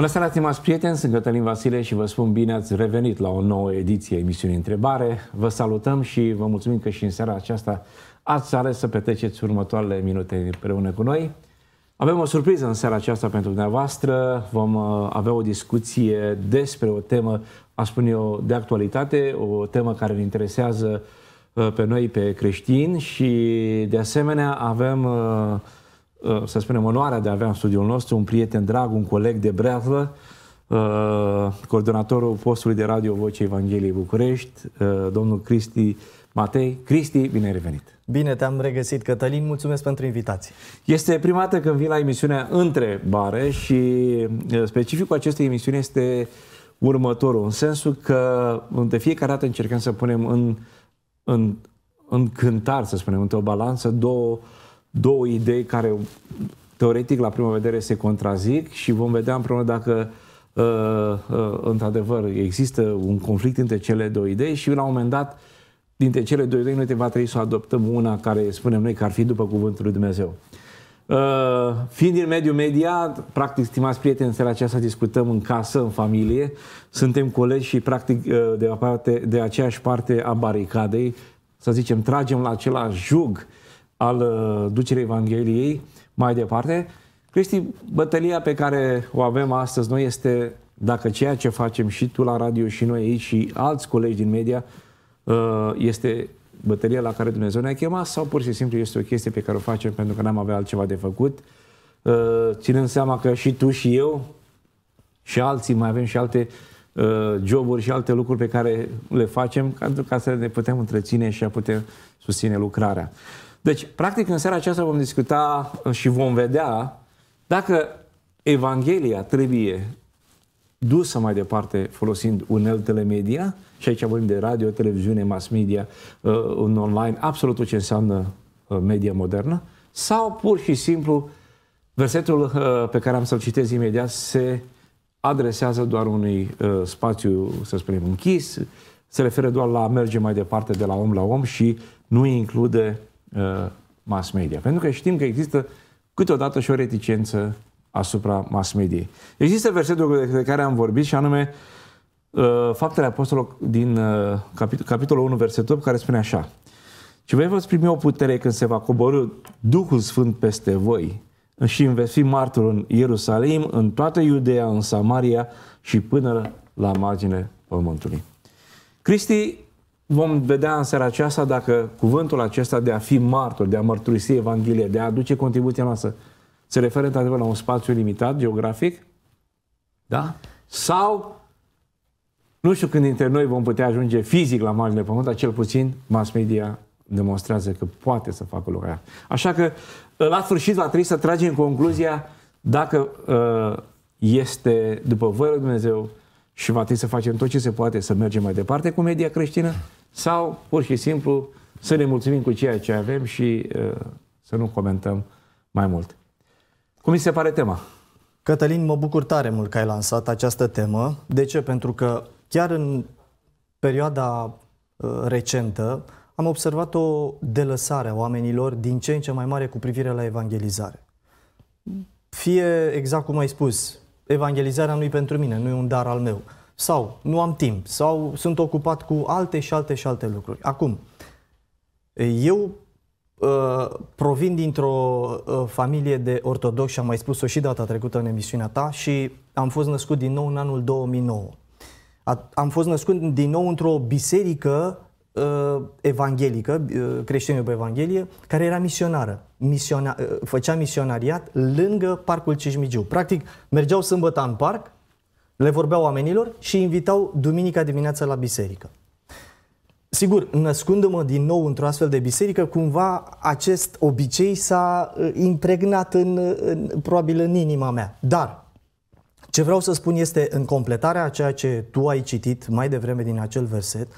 Bună seara, stimați prieteni, sunt Cătălin Vasile și vă spun bine ați revenit la o nouă ediție emisiunii Întrebare. Vă salutăm și vă mulțumim că și în seara aceasta ați ales să petreceți următoarele minute împreună cu noi. Avem o surpriză în seara aceasta pentru dumneavoastră. Vom uh, avea o discuție despre o temă, aș spune eu, de actualitate, o temă care ne interesează uh, pe noi, pe creștini și de asemenea avem uh, Uh, să spunem, onoarea de a avea în studiul nostru un prieten drag, un coleg de breazlă, uh, coordonatorul postului de radio Vocea Evangheliei București, uh, domnul Cristi Matei. Cristi, bine ai revenit! Bine te-am regăsit, Cătălin, mulțumesc pentru invitație. Este prima dată când vin la emisiunea Între Bare și specificul acestei emisiuni este următorul, în sensul că de fiecare dată încercăm să punem în, în, în cântar, să spunem, într-o balanță, două uh, două idei care teoretic la prima vedere se contrazic și vom vedea împreună dacă uh, uh, într-adevăr există un conflict între cele două idei și la un moment dat dintre cele două idei noi te va trebui să adoptăm una care spunem noi că ar fi după cuvântul lui Dumnezeu. Uh, fiind din mediul media, practic, stimați prieteni, seara aceasta discutăm în casă, în familie, suntem colegi și practic uh, de, parte, de aceeași parte a baricadei, să zicem, tragem la același jug uh, al uh, ducerii Evangheliei mai departe. Cristi, bătălia pe care o avem astăzi noi este dacă ceea ce facem și tu la radio și noi aici și alți colegi din media uh, este bătălia la care Dumnezeu ne-a chemat sau pur și simplu este o chestie pe care o facem pentru că n-am avea altceva de făcut, uh, ținând seama că și tu și eu și alții mai avem și alte joburi și alte lucruri pe care le facem pentru ca să ne putem întreține și a putem susține lucrarea. Deci, practic, în seara aceasta vom discuta uh, și vom vedea dacă Evanghelia trebuie dusă mai departe folosind uneltele media, și aici vorbim de radio, televiziune, mass media, un uh, online, absolut tot ce înseamnă uh, media modernă, sau pur și simplu versetul pe care am să-l citez imediat se adresează doar unui spațiu, să spunem, închis, se referă doar la a merge mai departe de la om la om și nu include Uh, mass media. Pentru că știm că există câteodată și o reticență asupra mass mediei. Există versetul de care am vorbit și anume uh, Faptele Apostolilor din uh, capitol, capitolul 1, versetul 8, care spune așa. Și voi veți primi o putere când se va coborâ Duhul Sfânt peste voi și veți fi martor în Ierusalim, în toată Iudeea, în Samaria și până la margine pământului. Cristi Vom vedea în seara aceasta dacă cuvântul acesta de a fi martor, de a mărturisi Evanghelia, de a aduce contribuția noastră, se referă într-adevăr la un spațiu limitat geografic? Da? Sau nu știu când dintre noi vom putea ajunge fizic la marginea pământ, dar cel puțin mass media demonstrează că poate să facă lucrarea Așa că, la sfârșit, va trebui să tragem concluzia dacă uh, este după voia lui Dumnezeu și va trebui să facem tot ce se poate să mergem mai departe cu media creștină, sau pur și simplu să ne mulțumim cu ceea ce avem și uh, să nu comentăm mai mult. Cum mi se pare tema? Cătălin, mă bucur tare mult că ai lansat această temă. De ce? Pentru că chiar în perioada uh, recentă am observat o delăsare a oamenilor din ce în ce mai mare cu privire la evangelizare. Fie exact cum ai spus, evangelizarea nu e pentru mine, nu e un dar al meu sau nu am timp, sau sunt ocupat cu alte și alte și alte lucruri. Acum, eu uh, provin dintr-o uh, familie de ortodox și am mai spus-o și data trecută în emisiunea ta și am fost născut din nou în anul 2009. A, am fost născut din nou într-o biserică uh, evanghelică, uh, creștină pe Evanghelie, care era misionară. Misiona, uh, făcea misionariat lângă Parcul Cismigiu. Practic, mergeau sâmbătă în parc, le vorbeau oamenilor și invitau duminica dimineața la biserică. Sigur, născându-mă din nou într-o astfel de biserică, cumva acest obicei s-a uh, impregnat în, în, probabil în inima mea. Dar ce vreau să spun este, în completarea a ceea ce tu ai citit mai devreme din acel verset,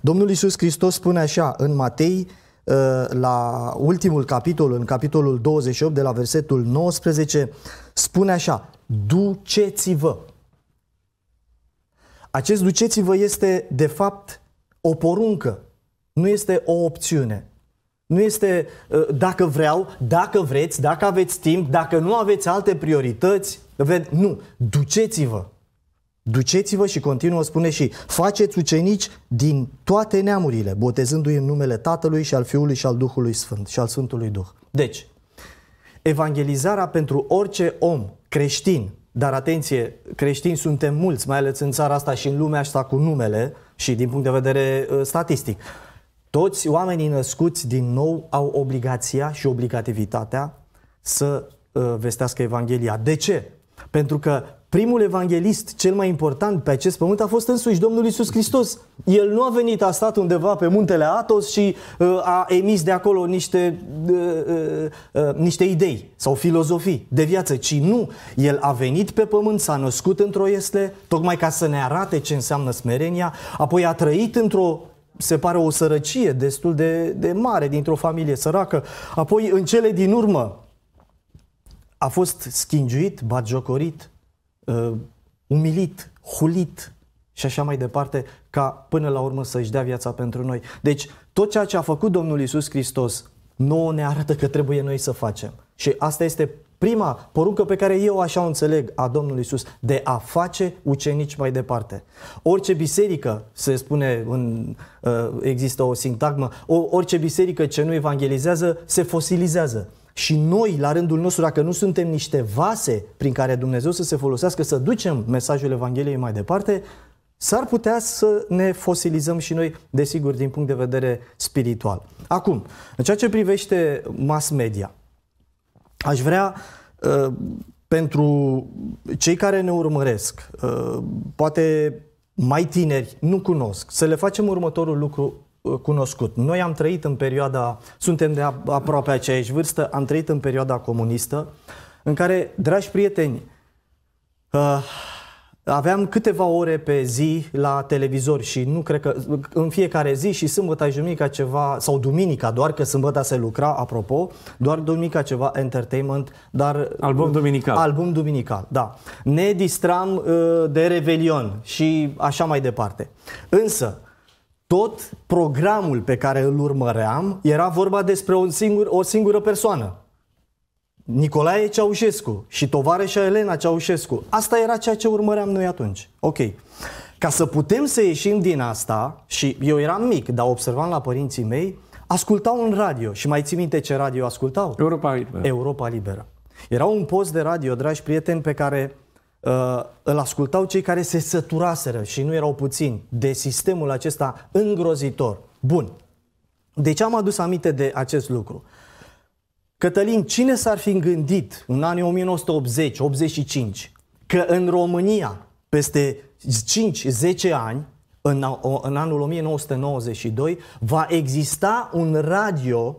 Domnul Iisus Hristos spune așa în Matei, uh, la ultimul capitol, în capitolul 28, de la versetul 19, spune așa, duceți-vă. Acest duceți-vă este, de fapt, o poruncă, nu este o opțiune. Nu este ă, dacă vreau, dacă vreți, dacă aveți timp, dacă nu aveți alte priorități. Nu, duceți-vă. Duceți-vă și continuă, spune și faceți ucenici din toate neamurile, botezându-i în numele Tatălui și al Fiului și al Duhului Sfânt și al Sfântului Duh. Deci, evangelizarea pentru orice om creștin dar atenție, creștini suntem mulți, mai ales în țara asta și în lumea asta cu numele și din punct de vedere uh, statistic. Toți oamenii născuți din nou au obligația și obligativitatea să uh, vestească Evanghelia. De ce? Pentru că primul evanghelist, cel mai important pe acest pământ, a fost însuși Domnul Isus Hristos. El nu a venit, a stat undeva pe muntele Atos și uh, a emis de acolo niște, uh, uh, uh, niște idei sau filozofii de viață, ci nu. El a venit pe pământ, s-a născut într-o iesle, tocmai ca să ne arate ce înseamnă smerenia, apoi a trăit într-o se pare o sărăcie destul de, de mare dintr-o familie săracă. Apoi, în cele din urmă, a fost schingiuit, bagiocorit, uh, umilit, hulit și așa mai departe, ca până la urmă să-și dea viața pentru noi. Deci, tot ceea ce a făcut Domnul Isus Hristos, nouă ne arată că trebuie noi să facem. Și asta este prima poruncă pe care eu așa o înțeleg a Domnului Isus, de a face ucenici mai departe. Orice biserică, se spune, în, uh, există o sintagmă, orice biserică ce nu evangelizează se fosilizează. Și noi, la rândul nostru, dacă nu suntem niște vase prin care Dumnezeu să se folosească să ducem mesajul Evangheliei mai departe, s-ar putea să ne fosilizăm și noi, desigur, din punct de vedere spiritual. Acum, în ceea ce privește mass media, aș vrea uh, pentru cei care ne urmăresc, uh, poate mai tineri, nu cunosc, să le facem următorul lucru Uh, cunoscut. Noi am trăit în perioada, suntem de aproape aceeași vârstă, am trăit în perioada comunistă, în care, dragi prieteni, uh, aveam câteva ore pe zi la televizor și nu cred că în fiecare zi și sâmbătă și duminica ceva, sau duminica doar, că sâmbătă se lucra, apropo, doar duminica ceva entertainment, dar... Album uh, duminical. Album duminical, da. Ne distram de Revelion și așa mai departe. Însă, tot programul pe care îl urmăream era vorba despre o, singur, o singură persoană. Nicolae Ceaușescu și tovarășa Elena Ceaușescu. Asta era ceea ce urmăream noi atunci. Ok. Ca să putem să ieșim din asta, și eu eram mic, dar observam la părinții mei, ascultau un radio. Și mai ții minte ce radio ascultau? Europa Liberă. Europa Liberă. Era un post de radio, dragi prieteni, pe care uh, îl ascultau cei care se săturaseră și nu erau puțini de sistemul acesta îngrozitor. Bun. De ce am adus aminte de acest lucru? Cătălin, cine s-ar fi gândit în anii 1980-85 că în România, peste 5-10 ani, în, în anul 1992, va exista un radio,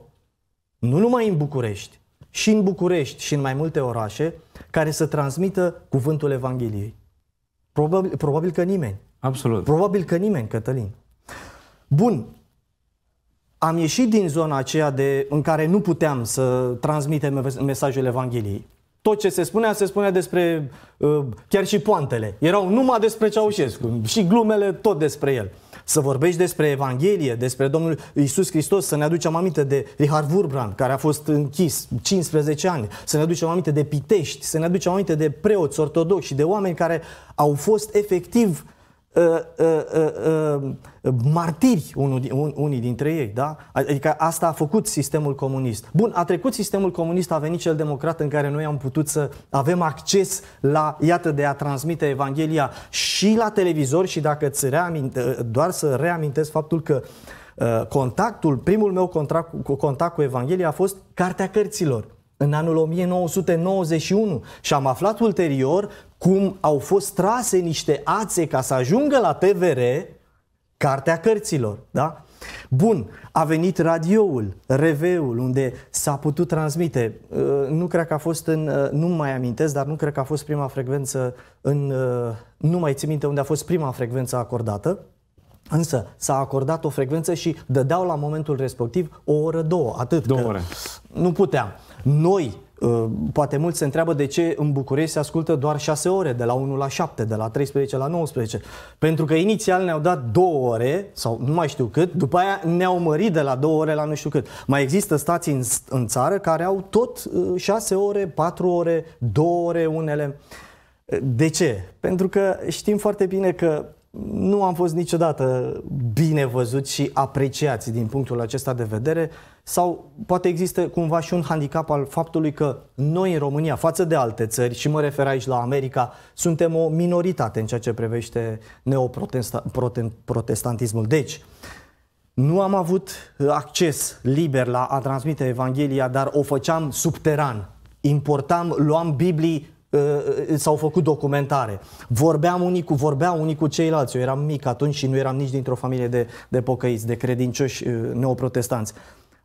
nu numai în București, și în București și în mai multe orașe, care să transmită cuvântul Evangheliei. Probabil, probabil că nimeni. Absolut. Probabil că nimeni, Cătălin. Bun. Am ieșit din zona aceea de, în care nu puteam să transmitem mesajul Evangheliei. Tot ce se spunea, se spunea despre, uh, chiar și poantele. Erau numai despre Ceaușescu și glumele tot despre el să vorbești despre Evanghelie, despre Domnul Isus Hristos, să ne aducem aminte de Richard Wurbran, care a fost închis 15 ani, să ne aducem aminte de Pitești, să ne aducem aminte de preoți ortodoxi și de oameni care au fost efectiv uh, Uh, uh, uh, martiri unul, unii dintre ei, da? Adică asta a făcut sistemul comunist. Bun, a trecut sistemul comunist, a venit cel democrat în care noi am putut să avem acces la, iată, de a transmite Evanghelia și la televizor și dacă îți reaminte, doar să reamintesc faptul că contactul, primul meu contact, contact cu Evanghelia a fost Cartea Cărților în anul 1991 și am aflat ulterior cum au fost trase niște ațe ca să ajungă la TVR cartea cărților, da? Bun, a venit radioul, reveul, unde s-a putut transmite. Uh, nu cred că a fost în, uh, nu mai amintesc, dar nu cred că a fost prima frecvență în, uh, nu mai țin minte unde a fost prima frecvență acordată. Însă s-a acordat o frecvență și dădeau la momentul respectiv o oră, două, atât. Două ore. Nu puteam. Noi, uh, poate mulți se întreabă de ce în București se ascultă doar 6 ore, de la 1 la 7, de la 13 la 19. Pentru că inițial ne-au dat 2 ore, sau nu mai știu cât, după aia ne-au mărit de la 2 ore la nu știu cât. Mai există stații în, în țară care au tot 6 uh, ore, 4 ore, 2 ore unele. De ce? Pentru că știm foarte bine că nu am fost niciodată bine văzut și apreciați din punctul acesta de vedere sau poate există cumva și un handicap al faptului că noi în România, față de alte țări, și mă refer aici la America, suntem o minoritate în ceea ce privește neoprotestantismul. Deci, nu am avut acces liber la a transmite Evanghelia, dar o făceam subteran. Importam, luam Biblii Uh, uh, s-au făcut documentare. Vorbeam unii cu, vorbeam unii cu ceilalți. Eu eram mic atunci și nu eram nici dintr-o familie de, de pocăiți, de credincioși uh, neoprotestanți.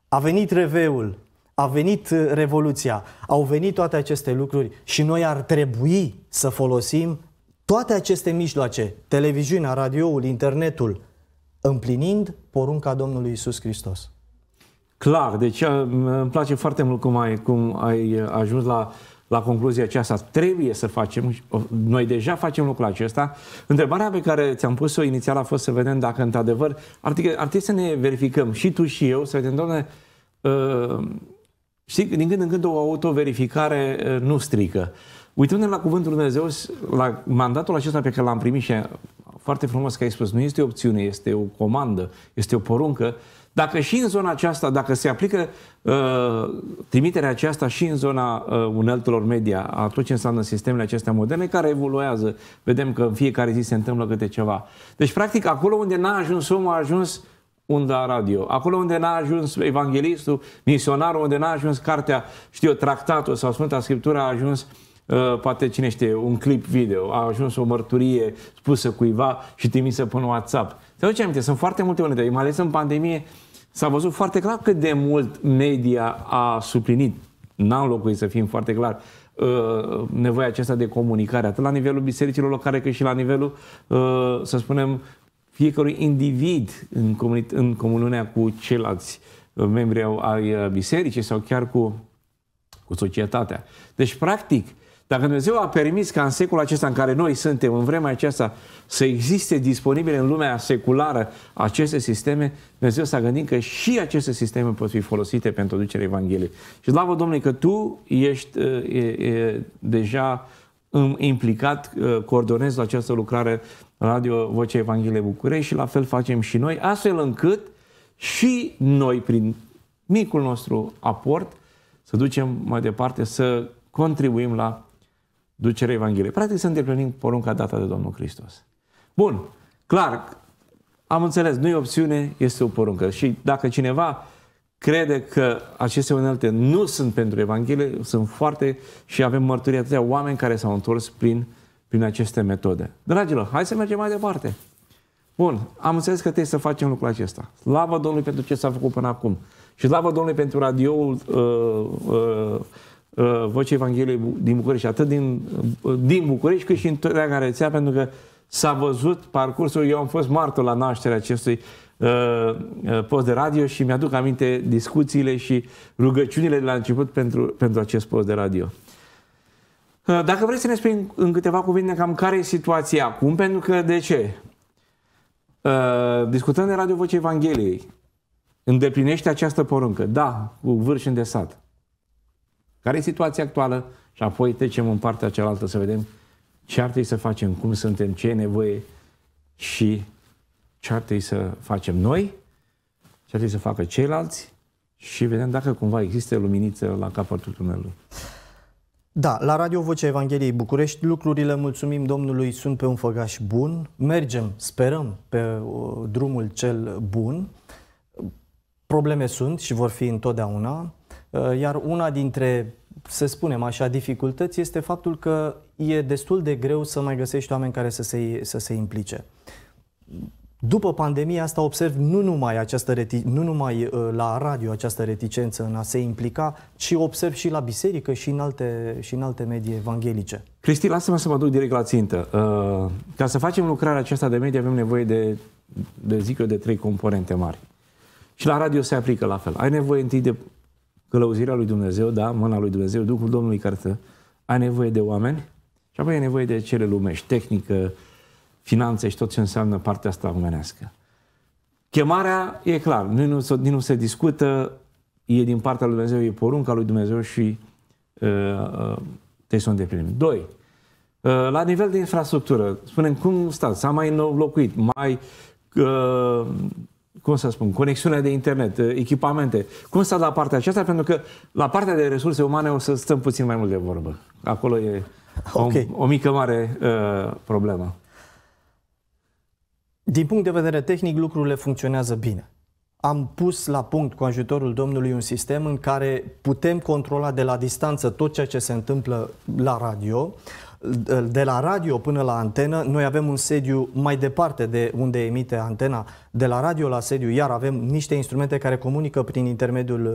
A venit reveul, a venit revoluția, au venit toate aceste lucruri și noi ar trebui să folosim toate aceste mijloace, televiziunea, radioul, internetul, împlinind porunca Domnului Isus Hristos. Clar, deci îmi place foarte mult cum ai, cum ai ajuns la la concluzia aceasta. Trebuie să facem, noi deja facem lucrul acesta. Întrebarea pe care ți-am pus-o inițial a fost să vedem dacă într-adevăr, ar trebui să ne verificăm și tu și eu, să vedem, doamne, uh, știi, din când în când o autoverificare uh, nu strică. Uitându-ne la Cuvântul Dumnezeu, la mandatul acesta pe care l-am primit și foarte frumos că ai spus, nu este o opțiune, este o comandă, este o poruncă, uh, dacă și în zona aceasta, dacă se aplică uh, trimiterea aceasta și în zona uh, uneltelor media, a tot ce înseamnă sistemele acestea moderne, care evoluează, vedem că în fiecare zi se întâmplă câte ceva. Deci, practic, acolo unde n-a ajuns omul, a ajuns unda radio. Acolo unde n-a ajuns evanghelistul, misionarul, unde n-a ajuns cartea, știu eu, tractatul sau Sfânta Scriptură, a ajuns uh, poate cine știe, un clip video, a ajuns o mărturie spusă cuiva și trimisă până WhatsApp. Te aduce aminte, sunt foarte multe unele, mai ales în pandemie, S-a văzut foarte clar cât de mult media a suplinit, n am locui să fim foarte clar, uh, nevoia aceasta de comunicare, atât la nivelul bisericilor locale, cât și la nivelul, uh, să spunem, fiecărui individ în, comun- în comuniunea cu ceilalți uh, membri ai bisericii sau chiar cu, cu societatea. Deci, practic, uh, dacă Dumnezeu a permis ca în secolul acesta în care noi suntem, în vremea aceasta, să existe disponibile în lumea seculară aceste sisteme, Dumnezeu s-a gândit că și aceste sisteme pot fi folosite pentru ducerea Evangheliei. Și slavă Domnului că tu ești e, e, deja implicat, coordonezi această lucrare Radio Vocea Evangheliei București și la fel facem și noi, astfel încât și noi, prin micul nostru aport, să ducem mai departe, să contribuim la ducerea Evangheliei. Practic să îndeplinim porunca dată de Domnul Hristos. Bun, clar, am înțeles, nu e opțiune, este o poruncă. Și dacă cineva crede că aceste unelte nu sunt pentru Evanghelie, sunt foarte și avem mărturii atâtea oameni care s-au întors prin, prin aceste metode. Dragilor, hai să mergem mai departe. Bun, am înțeles că trebuie să facem lucrul acesta. Slavă Domnului pentru ce s-a făcut până acum. Și slavă Domnului pentru radioul uh, uh, Uh, Vocea Evangheliei din București, atât din, uh, din București cât și în întreaga rețea, pentru că s-a văzut parcursul, eu am fost martor la nașterea acestui uh, post de radio și mi-aduc aminte discuțiile și rugăciunile de la început pentru, pentru acest post de radio. dacă vreți să ne spui în, câteva cuvinte cam care e situația acum, pentru că de ce? discutând discutăm de Radio Vocea Evangheliei. Îndeplinește această poruncă. Da, cu de sat care e situația actuală și apoi trecem în partea cealaltă să vedem ce ar trebui să facem, cum suntem, ce e nevoie și ce ar trebui să facem noi, ce ar trebui să facă ceilalți și vedem dacă cumva există luminiță la capătul tunelului. Da, la Radio Vocea Evangheliei București lucrurile, mulțumim Domnului, sunt pe un făgaș bun, mergem, sperăm, pe uh, drumul cel bun. Probleme sunt și vor fi întotdeauna. Uh, iar una dintre, să spunem așa, dificultăți este faptul că e destul de greu să mai găsești oameni care să se, să se implice. După pandemie asta observ nu numai, această reti- nu numai uh, la radio această reticență în a se implica, ci observ și la biserică și în alte, și în alte medii evanghelice. Cristi, lasă-mă să mă duc direct la țintă. Uh, ca să facem lucrarea aceasta de medie avem nevoie de, de zic eu, de trei componente mari. Și la radio se aplică la fel. Ai nevoie întâi de călăuzirea lui Dumnezeu, da, mâna lui Dumnezeu, Duhul Domnului care te ai nevoie de oameni și apoi ai nevoie de cele lumești, tehnică, finanțe și tot ce înseamnă partea asta omenească. Chemarea e clar, nu, nu, nu se discută, e din partea lui Dumnezeu, e porunca lui Dumnezeu și uh, uh te sunt de primit. Doi, uh, la nivel de infrastructură, spunem cum stați, s-a mai locuit, mai uh, cum să spun, conexiunea de internet, ă, echipamente. Cum stați la partea aceasta? Pentru că la partea de resurse umane o să stăm puțin mai mult de vorbă. Acolo e okay. o, o mică, mare uh, problemă. Din punct de vedere tehnic, lucrurile funcționează bine. Am pus la punct cu ajutorul Domnului un sistem în care putem controla de la distanță tot ceea ce se întâmplă la radio de la radio până la antenă, noi avem un sediu mai departe de unde emite antena, de la radio la sediu, iar avem niște instrumente care comunică prin intermediul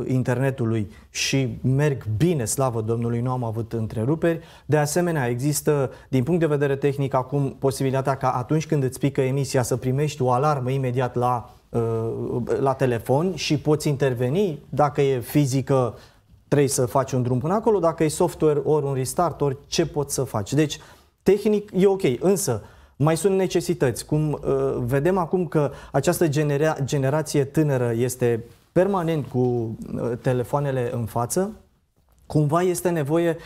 uh, internetului și merg bine, slavă Domnului, nu am avut întreruperi. De asemenea, există, din punct de vedere tehnic, acum posibilitatea ca atunci când îți pică emisia să primești o alarmă imediat la uh, la telefon și poți interveni dacă e fizică trebuie să faci un drum până acolo, dacă e software, ori un restart, ori ce poți să faci. Deci, tehnic e ok, însă mai sunt necesități. Cum uh, vedem acum că această genera- generație tânără este permanent cu uh, telefoanele în față, cumva este nevoie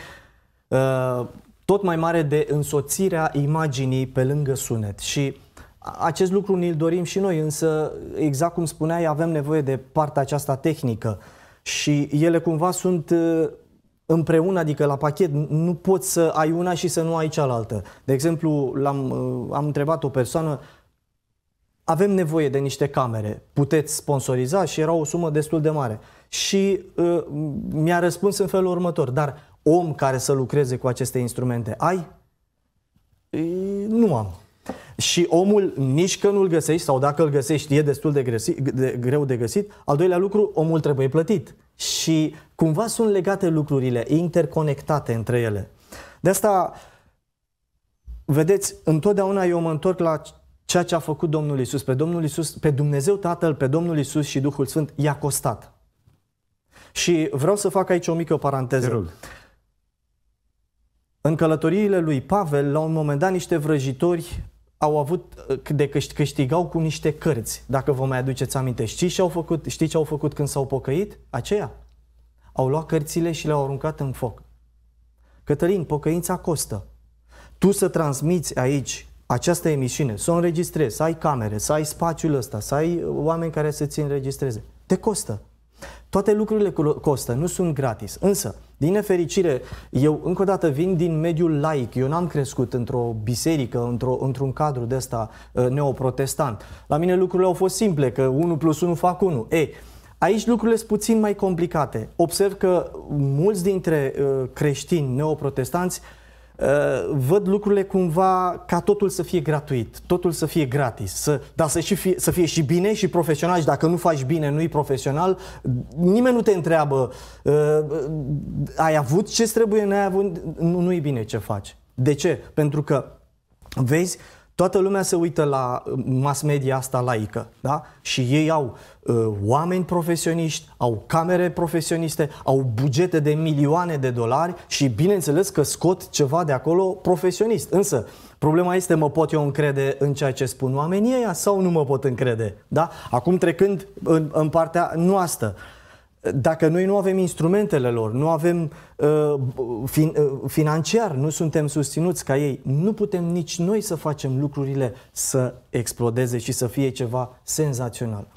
uh, tot mai mare de însoțirea imaginii pe lângă sunet și acest lucru ne-l dorim și noi, însă exact cum spuneai, avem nevoie de partea aceasta tehnică. Uh, și ele cumva sunt uh, împreună, adică la pachet, nu poți să ai una și să nu ai cealaltă. De exemplu, l-am, uh, am întrebat o persoană, avem nevoie de niște camere, puteți sponsoriza și era o sumă destul de mare. Și uh, mi-a răspuns în felul următor, dar om care să lucreze cu aceste instrumente ai? E, nu am. Și omul nici că nu-l găsești, sau dacă îl găsești, e destul de, gresi, de greu de găsit. Al doilea lucru, omul trebuie plătit. Și cumva sunt legate lucrurile, interconectate între ele. De asta, vedeți, întotdeauna eu mă întorc la ceea ce a făcut Domnul Isus. Pe Domnul Isus, pe Dumnezeu Tatăl, pe Domnul Isus și Duhul Sfânt i-a costat. Și vreau să fac aici o mică paranteză. În călătoriile lui Pavel, la un moment dat, niște vrăjitori au avut uh, de câștigau cu niște cărți, dacă vă mai aduceți aminte. Știți ce au făcut, știți ce au făcut când s-au pocăit? Aceea. Au luat cărțile și le-au aruncat în foc. Cătălin, pocăința costă. Tu să transmiți aici această emisiune, să o înregistrezi, să ai camere, să ai spațiul ăsta, să ai uh, oameni care să ți înregistreze. Te costă. Toate lucrurile costă, nu sunt gratis. Însă, din nefericire, eu încă o dată vin din mediul laic. Eu n-am crescut într-o biserică, într-o, într-un cadru de ăsta uh, neoprotestant. La mine lucrurile au fost simple, că 1 plus 1 fac 1. Ei, Aici lucrurile sunt puțin mai complicate. Observ că mulți dintre uh, creștini neoprotestanți Uh, văd lucrurile cumva ca totul să fie gratuit, totul să fie gratis, să, dar să, și fie, să fie și bine și profesional și dacă nu faci bine, nu-i profesional, nimeni nu te întreabă uh, ai avut ce trebuie, n-ai avut, nu, nu-i bine ce faci. De ce? Pentru că, vezi, uh, Toată lumea se uită la uh, mass media asta laică, da? Și ei au uh, oameni profesioniști, au camere profesioniste, au bugete de milioane de dolari și bineînțeles că scot ceva de acolo profesionist. Însă, Problema este, mă pot eu încrede în ceea ce spun oamenii ăia sau nu mă pot încrede? Da? Acum trecând în, în partea noastră, dacă noi nu avem instrumentele lor, nu avem uh, fin, uh, financiar, nu suntem susținuți ca ei, nu putem nici noi să facem lucrurile să explodeze și să fie ceva senzațional.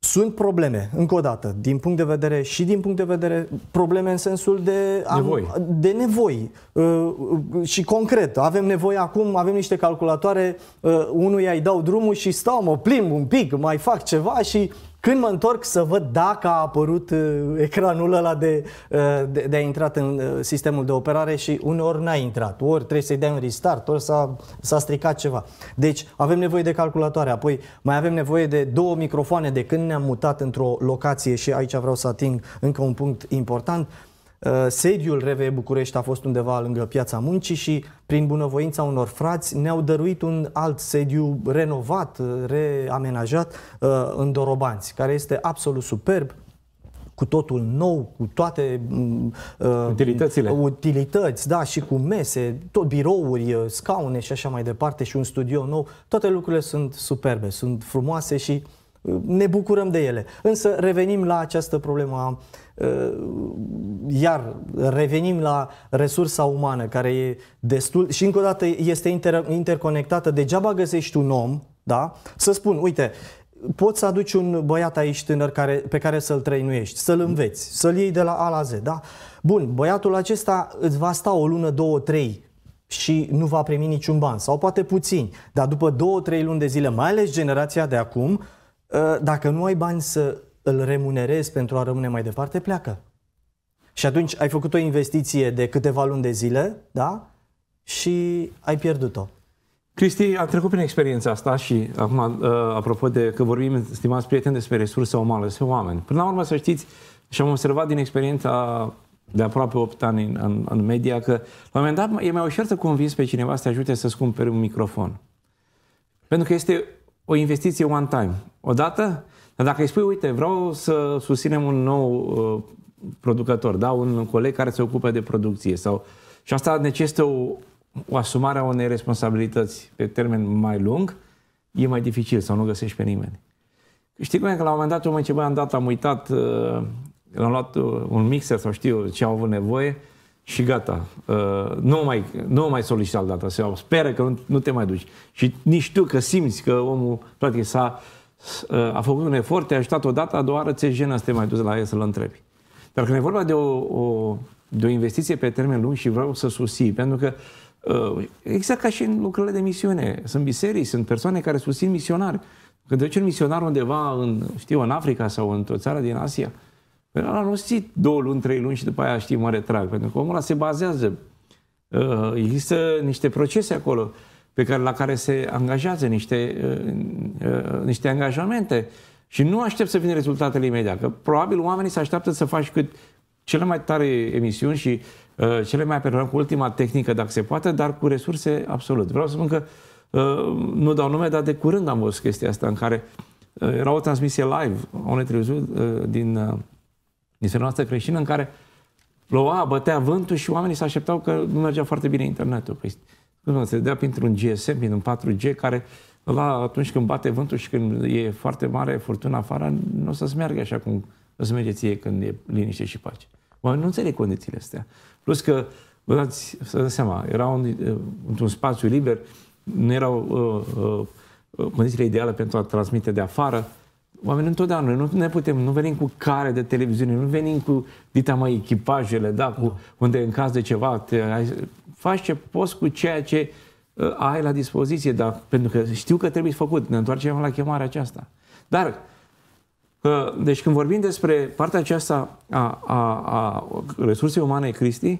Sunt probleme, încă o dată, din punct de vedere și din punct de vedere probleme în sensul de nevoi, de nevoi uh, uh, și concret. Avem nevoie acum, avem niște calculatoare, uh, unuia îi dau drumul și stau, mă plimb un pic, mai fac ceva și când mă întorc să văd dacă a apărut uh, ecranul ăla de, uh, de, de a intrat în uh, sistemul de operare și uneori n-a intrat, ori trebuie să-i dea un restart, ori s-a, s-a stricat ceva. Deci avem nevoie de calculatoare, apoi mai avem nevoie de două microfoane de când ne-am mutat într-o locație și aici vreau să ating încă un punct important. Uh, sediul RVE București a fost undeva lângă Piața Muncii și prin bunăvoința unor frați ne-au dăruit un alt sediu renovat, uh, reamenajat uh, în Dorobanți, care este absolut superb, cu totul nou, cu toate mm, uh, utilitățile. Utilități, da, și cu mese, tot birouri, scaune și așa mai departe și un studio nou. Toate lucrurile sunt superbe, sunt frumoase și uh, ne bucurăm de ele. Însă revenim la această problemă, uh, iar revenim la resursa umană care e destul și încă o dată este inter, interconectată. Degeaba găsești un om, da? Să spun, uite, poți să aduci un băiat aici tânăr care, pe care să-l trăinuiești, să-l înveți, să-l iei de la A la Z, da? Bun, băiatul acesta îți va sta o lună, două, trei și nu va primi niciun ban sau poate puțin, dar după două, trei luni de zile, mai ales generația de acum, Ă, dacă nu ai bani să îl remunerezi pentru a rămâne mai departe, pleacă. Și atunci ai făcut o investiție de câteva luni de zile, da? Și ai pierdut-o. Cristi, a trecut prin experiența asta și acum, ă, apropo de că vorbim, stimați prieteni, despre resurse umane, despre oameni. Până la urmă, să știți, și am observat din experiența de aproape 8 ani în, în, în media că la un moment dat e mai ușor să convins pe cineva să te ajute să-ți cumperi un microfon. Pentru că este o investiție one time, odată. Dar dacă îi spui, uite, vreau să susținem un nou uh, producător, da? un coleg care se ocupă de producție sau... Și asta necesită o, o asumare a unei responsabilități pe termen mai lung, e mai dificil sau nu găsești pe nimeni. Știi cum e că la un moment dat eu mă început, am dat, am uitat, uh, am luat uh, un mixer sau știu ce au avut nevoie, uh, și gata. Uh, nu mai, nu mai solicit al data Se speră că nu, nu te mai duci. Și nici tu că simți că omul, practic, s-a, uh, a făcut un efort, te-a ajutat dată, a doua oară ți-e jenă să te mai duci la el să-l întrebi. Dar când e vorba de o, o, de o investiție pe termen lung și vreau să susții, pentru că uh, exact ca și în lucrurile de misiune, sunt biserici, sunt persoane care susțin misionari. Când duci un misionar undeva în, știu, în Africa sau într-o țară din Asia, uh, pentru la am două luni, trei luni și după aia știi, mă retrag. Pentru că omul ăla se bazează. Uh, există niște procese acolo pe care, la care se angajează niște, uh, uh, niște angajamente și nu aștept să vină rezultatele imediat. Că probabil oamenii se așteaptă să faci cât cele mai tare emisiuni și uh, cele mai performante cu ultima tehnică, dacă se poate, dar cu resurse absolut. Vreau să spun că uh, nu dau nume, dar de curând am văzut chestia asta în care uh, era o transmisie live a unei televiziuni uh, din uh, misiunea noastră creștină în care ploua, bătea vântul și oamenii se așteptau că nu mergea foarte bine internetul. Păi, nu, se dea printr-un GSM, printr-un 4G, care la atunci când bate vântul și când e foarte mare furtuna afară, nu o să-ți meargă așa cum o să merge ție când e liniște și pace. Oamenii nu înțeleg condițiile astea. Plus că, vă dați să dați seama, Era un, într-un spațiu liber, nu erau uh, uh, condițiile ideale pentru a transmite de afară, Oamenii întotdeauna, nu ne putem, nu venim cu care de televiziune, nu venim cu dita mai echipajele, da, cu, unde în caz de ceva te, ai, faci ce poți cu ceea ce uh, ai la dispoziție, dar pentru că știu că trebuie făcut, ne întoarcem la chemarea aceasta. Dar, uh, deci când vorbim despre partea aceasta a, a, a resursei umane Cristi,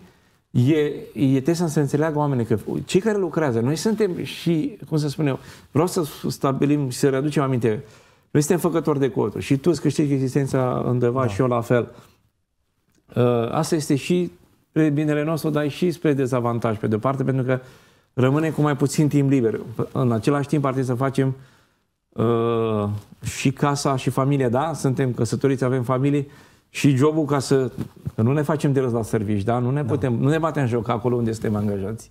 e, e trebuie să înțeleagă oamenii că cei care lucrează, noi suntem și, cum să spun eu, vreau să stabilim și să readucem aminte uh, noi suntem făcători de coturi și tu îți câștigi existența undeva da. și eu la fel. Uh, asta este și spre binele nostru, dar și spre dezavantaj, pe de-o parte, pentru că rămâne cu mai puțin timp liber. În același timp ar trebui să facem uh, și casa și familie, da? Suntem căsătoriți, avem familie și jobul ca să... Că nu ne facem de răz la servici, da? Nu ne, da. putem, da. nu ne batem joc acolo unde suntem angajați.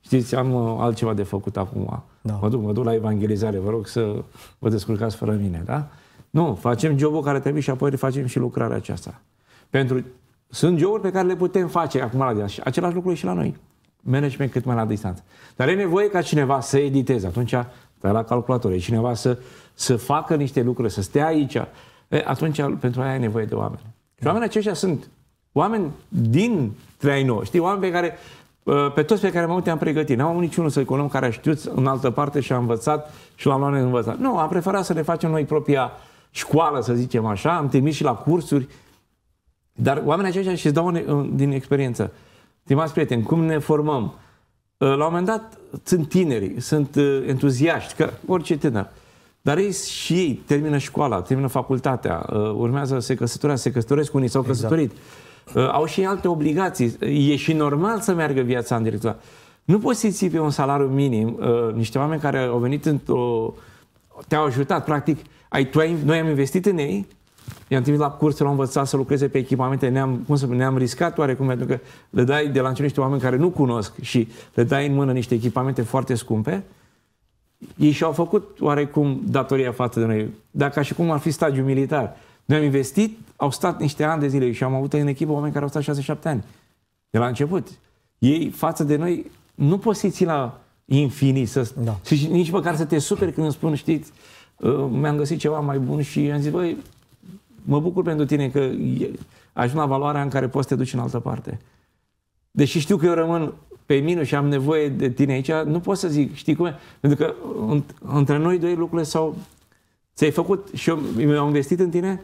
Știți, am uh, altceva de făcut acum. Da. Mă duc, mă duc la evangelizare, vă rog să vă descurcați fără mine, da? Nu, facem jobul care trebuie și apoi facem și lucrarea aceasta. Pentru sunt joburi pe care le putem face acum la distanță. Același lucru e și la noi. Management cât mai la distanță. Dar e nevoie ca cineva să editeze. Atunci, dar la calculator, e cineva să, să facă niște lucruri, să stea aici. E, atunci, pentru aia ai nevoie de oameni. Și oamenii aceștia sunt oameni din noi. Știi, oameni pe care pe toți pe care am avut i-am pregătit. N-am avut niciunul să-i luăm care a știut în altă parte și a învățat și l-am luat învățat. Nu, am preferat să ne facem noi propria școală, să zicem așa, am trimis și la cursuri, dar oamenii aceștia și-ți dau din experiență. Stimați prieteni, cum ne formăm? Ă, la un moment dat sunt tineri, sunt ă, entuziaști, că orice tânăr. Dar ei și ei termină școala, termină facultatea, ă, urmează să se căsătorească, se căsătoresc unii, s-au exact. căsătorit. Exact Uh, au și alte obligații. E și normal să meargă viața în direcția. Nu poți să-i ții pe un salariu minim uh, niște oameni care au venit într-o... te-au ajutat, practic. Ai, tu ai, noi am investit în ei, i-am trimis la curs, l-am învățat să lucreze pe echipamente, ne-am, cum să, ne-am riscat oarecum, pentru că le dai de la început niște oameni care nu cunosc și le dai în mână niște echipamente foarte scumpe, ei și-au făcut oarecum datoria față de noi. Dacă și cum ar fi stagiu militar. Noi am investit, au stat niște ani de zile și am avut în echipă oameni care au stat 6-7 ani de la început. Ei, față de noi, nu poți să-i ții la infinit să, da. și nici măcar să te superi când îmi spun, știți, uh, mi-am găsit ceva mai bun și am zis, băi, mă bucur pentru tine că ajung la valoarea în care poți să te duci în altă parte. Deși știu că eu rămân pe minus și am nevoie de tine aici, nu pot să zic, știi cum e? Pentru că între noi doi lucrurile s-au... Ți-ai făcut și eu mi-am investit în tine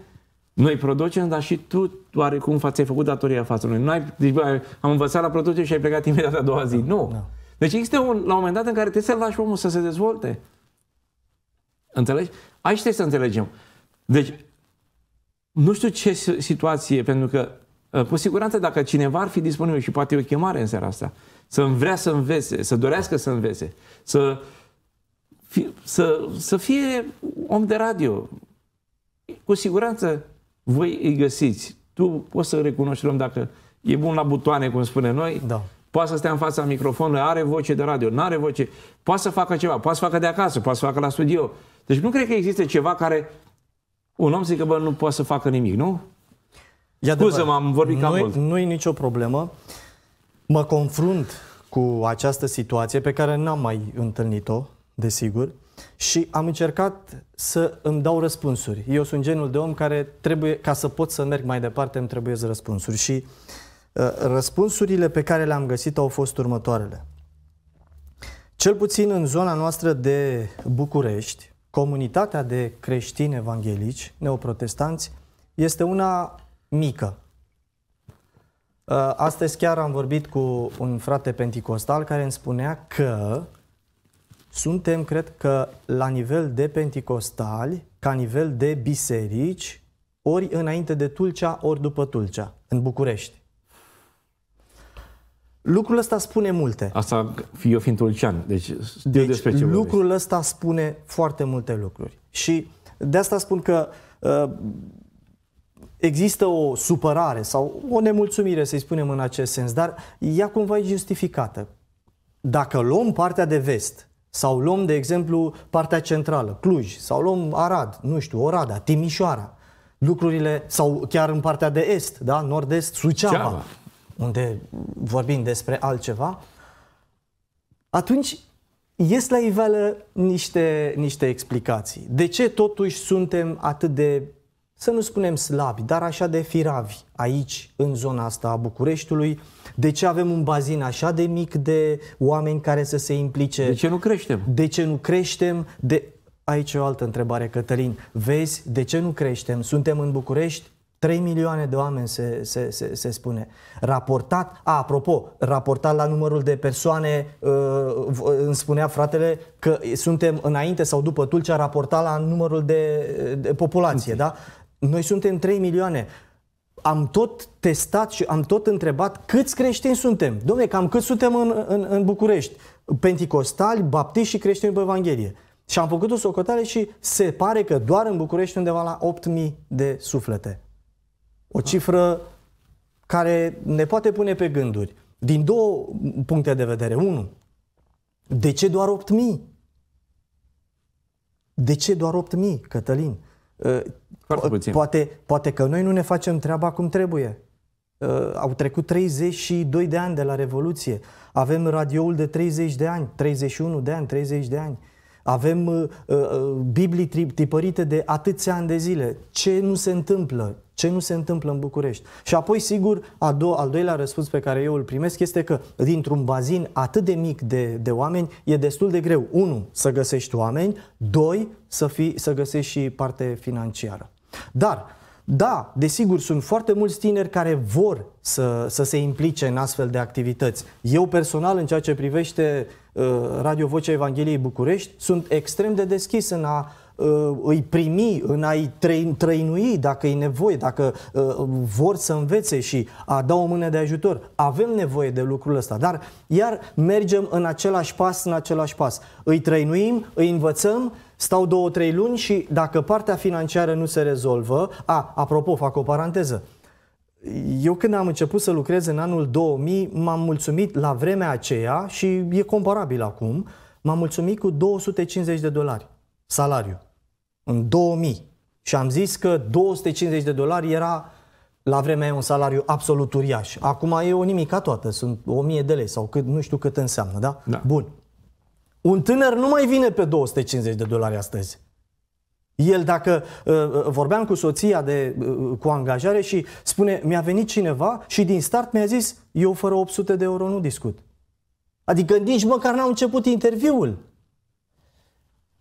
noi producem, dar și tu oarecum ți-ai făcut datoria față noi. N-ai, deci, bă, am învățat la producție și ai plecat imediat a doua zi. Nu. No. Da. Deci există un, la un moment dat în care trebuie să-l lași omul să se dezvolte. Înțelegi? Aici trebuie să înțelegem. Deci, nu știu ce situație, pentru că ă, cu siguranță dacă cineva ar fi disponibil și poate e o chemare în seara asta, să vrea să învețe, să dorească să învețe, să, fi, să, să fie om de radio, cu siguranță voi îi găsiți. Tu poți să recunoști om dacă e bun la butoane, cum spunem noi, da. poate să stea în fața microfonului, are voce de radio, nu are voce, poate să facă ceva, poate să facă de acasă, poate să facă la studio. Deci nu cred că există ceva care un om zice că bă, nu poate să facă nimic, nu? Scuze, m-am vorbit cam mult. Nu e nicio problemă. Mă confrunt cu această situație pe care n-am mai întâlnit-o, desigur și am încercat să îmi dau răspunsuri. Eu sunt genul de om care trebuie, ca să pot să merg mai departe, îmi trebuie să răspunsuri și uh, răspunsurile pe care le-am găsit au fost următoarele. Cel puțin în zona noastră de București, comunitatea de creștini evanghelici, neoprotestanți, este una mică. Uh, astăzi chiar am vorbit cu un frate penticostal care îmi spunea că suntem, cred că, la nivel de penticostali, ca nivel de biserici, ori înainte de Tulcea, ori după Tulcea, în București. Lucrul ăsta spune multe. Asta eu fiind tulcean, deci știu deci, despre ce Lucrul vorbești. ăsta spune foarte multe lucruri. Și de asta spun că uh, există o supărare sau o nemulțumire, să-i spunem în acest sens, dar ea cumva e justificată. Dacă luăm partea de vest, sau luăm, de exemplu, partea centrală, Cluj, sau luăm Arad, nu știu, Orada, Timișoara. Lucrurile, sau chiar în partea de est, da? nord-est, Suceava, Ceava. unde vorbim despre altceva. Atunci, ies la iveală niște, niște explicații. De ce totuși suntem atât de să nu spunem slabi, dar așa de firavi aici, în zona asta a Bucureștiului? De ce avem un bazin așa de mic de oameni care să se implice? De ce nu creștem? De ce nu creștem? De... Aici o altă întrebare, Cătălin. Vezi, de ce nu creștem? Suntem în București, 3 milioane de oameni se, se, se, se spune. Raportat, a, apropo, raportat la numărul de persoane, uh, îmi spunea fratele că suntem înainte sau după Tulcea, raportat la numărul de, de populație, da? Noi suntem 3 milioane. Am tot testat și am tot întrebat câți creștini suntem. Dom'le, cam cât suntem în, în, în București? Penticostali, baptiști și creștini pe Evanghelie. Și am făcut o socotare și se pare că doar în București undeva la 8.000 de suflete. O cifră care ne poate pune pe gânduri. Din două puncte de vedere. Unu, de ce doar 8.000? De ce doar 8.000, Cătălin? Ă, foarte puțin. Poate, poate că noi nu ne facem treaba cum trebuie. Uh, au trecut 32 de ani de la Revoluție. Avem radioul de 30 de ani, 31 de ani, 30 de ani. Avem uh, uh, uh Biblii tipărite de atâția ani de zile. Ce nu se întâmplă? Ce nu se întâmplă în București? Și apoi, sigur, a do- al doilea răspuns pe care eu îl primesc este că dintr-un bazin atât de mic de, de oameni e destul de greu. Unu, să găsești oameni. Doi, să, fi, să găsești și parte financiară. Dar, da, desigur, sunt foarte mulți tineri care vor să, să se implice în astfel de activități. Eu personal, în ceea ce privește uh, Radio Vocea Evangheliei București, sunt extrem de deschis în a Uh, îi primi, în a-i trăinui dacă e nevoie, dacă uh, vor să învețe și a da o mână de ajutor. Avem nevoie de lucrul ăsta, dar iar mergem în același pas, în același pas. Îi trăinuim, îi învățăm, stau două, trei luni și dacă partea financiară nu se rezolvă, a, apropo, fac o paranteză, eu când am început să lucrez în anul 2000, m-am mulțumit la vremea aceea și e comparabil acum, m-am mulțumit cu 250 de dolari salariu în 2000 și am zis că 250 de dolari era la vremea aia un salariu absolut uriaș. Acum e o nimica toată, sunt 1000 de lei sau cât, nu știu cât înseamnă, da? da. Bun. Un tânăr nu mai vine pe 250 de dolari astăzi. El dacă uh, uh, vorbeam cu soția de, uh, cu angajare și spune mi-a venit cineva și din start mi-a zis eu fără 800 de euro nu discut. Adică nici măcar n-am început interviul.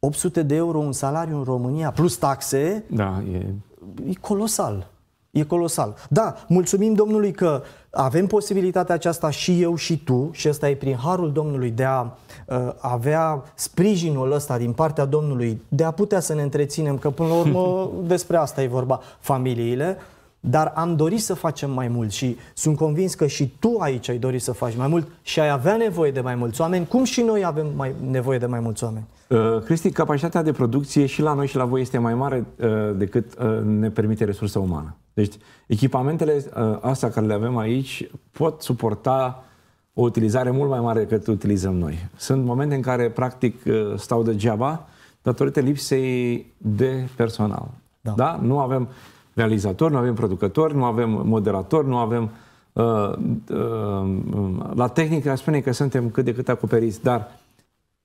800 de euro un salariu în România plus taxe da, e... e colosal. E colosal. Da, mulțumim Domnului că avem posibilitatea aceasta și eu și tu, și ăsta e prin harul Domnului de a uh, avea sprijinul ăsta din partea Domnului, de a putea să ne întreținem, că până la urmă despre asta e vorba, familiile dar am dorit să facem mai mult și sunt convins că și tu aici ai dorit să faci mai mult și ai avea nevoie de mai mulți oameni, cum și noi avem mai, nevoie de mai mulți oameni. Uh, Cristi, capacitatea de producție și la noi și la voi este mai mare uh, decât uh, ne permite resursa umană. Deci, echipamentele uh, astea care le avem aici pot suporta o utilizare mult mai mare decât utilizăm noi. Sunt momente în care, practic, uh, stau degeaba datorită lipsei de personal. Da. da? Nu avem realizator, nu avem producător, nu avem moderator, nu avem... Uh, uh, la tehnică aș spune că suntem cât de cât acoperiți, dar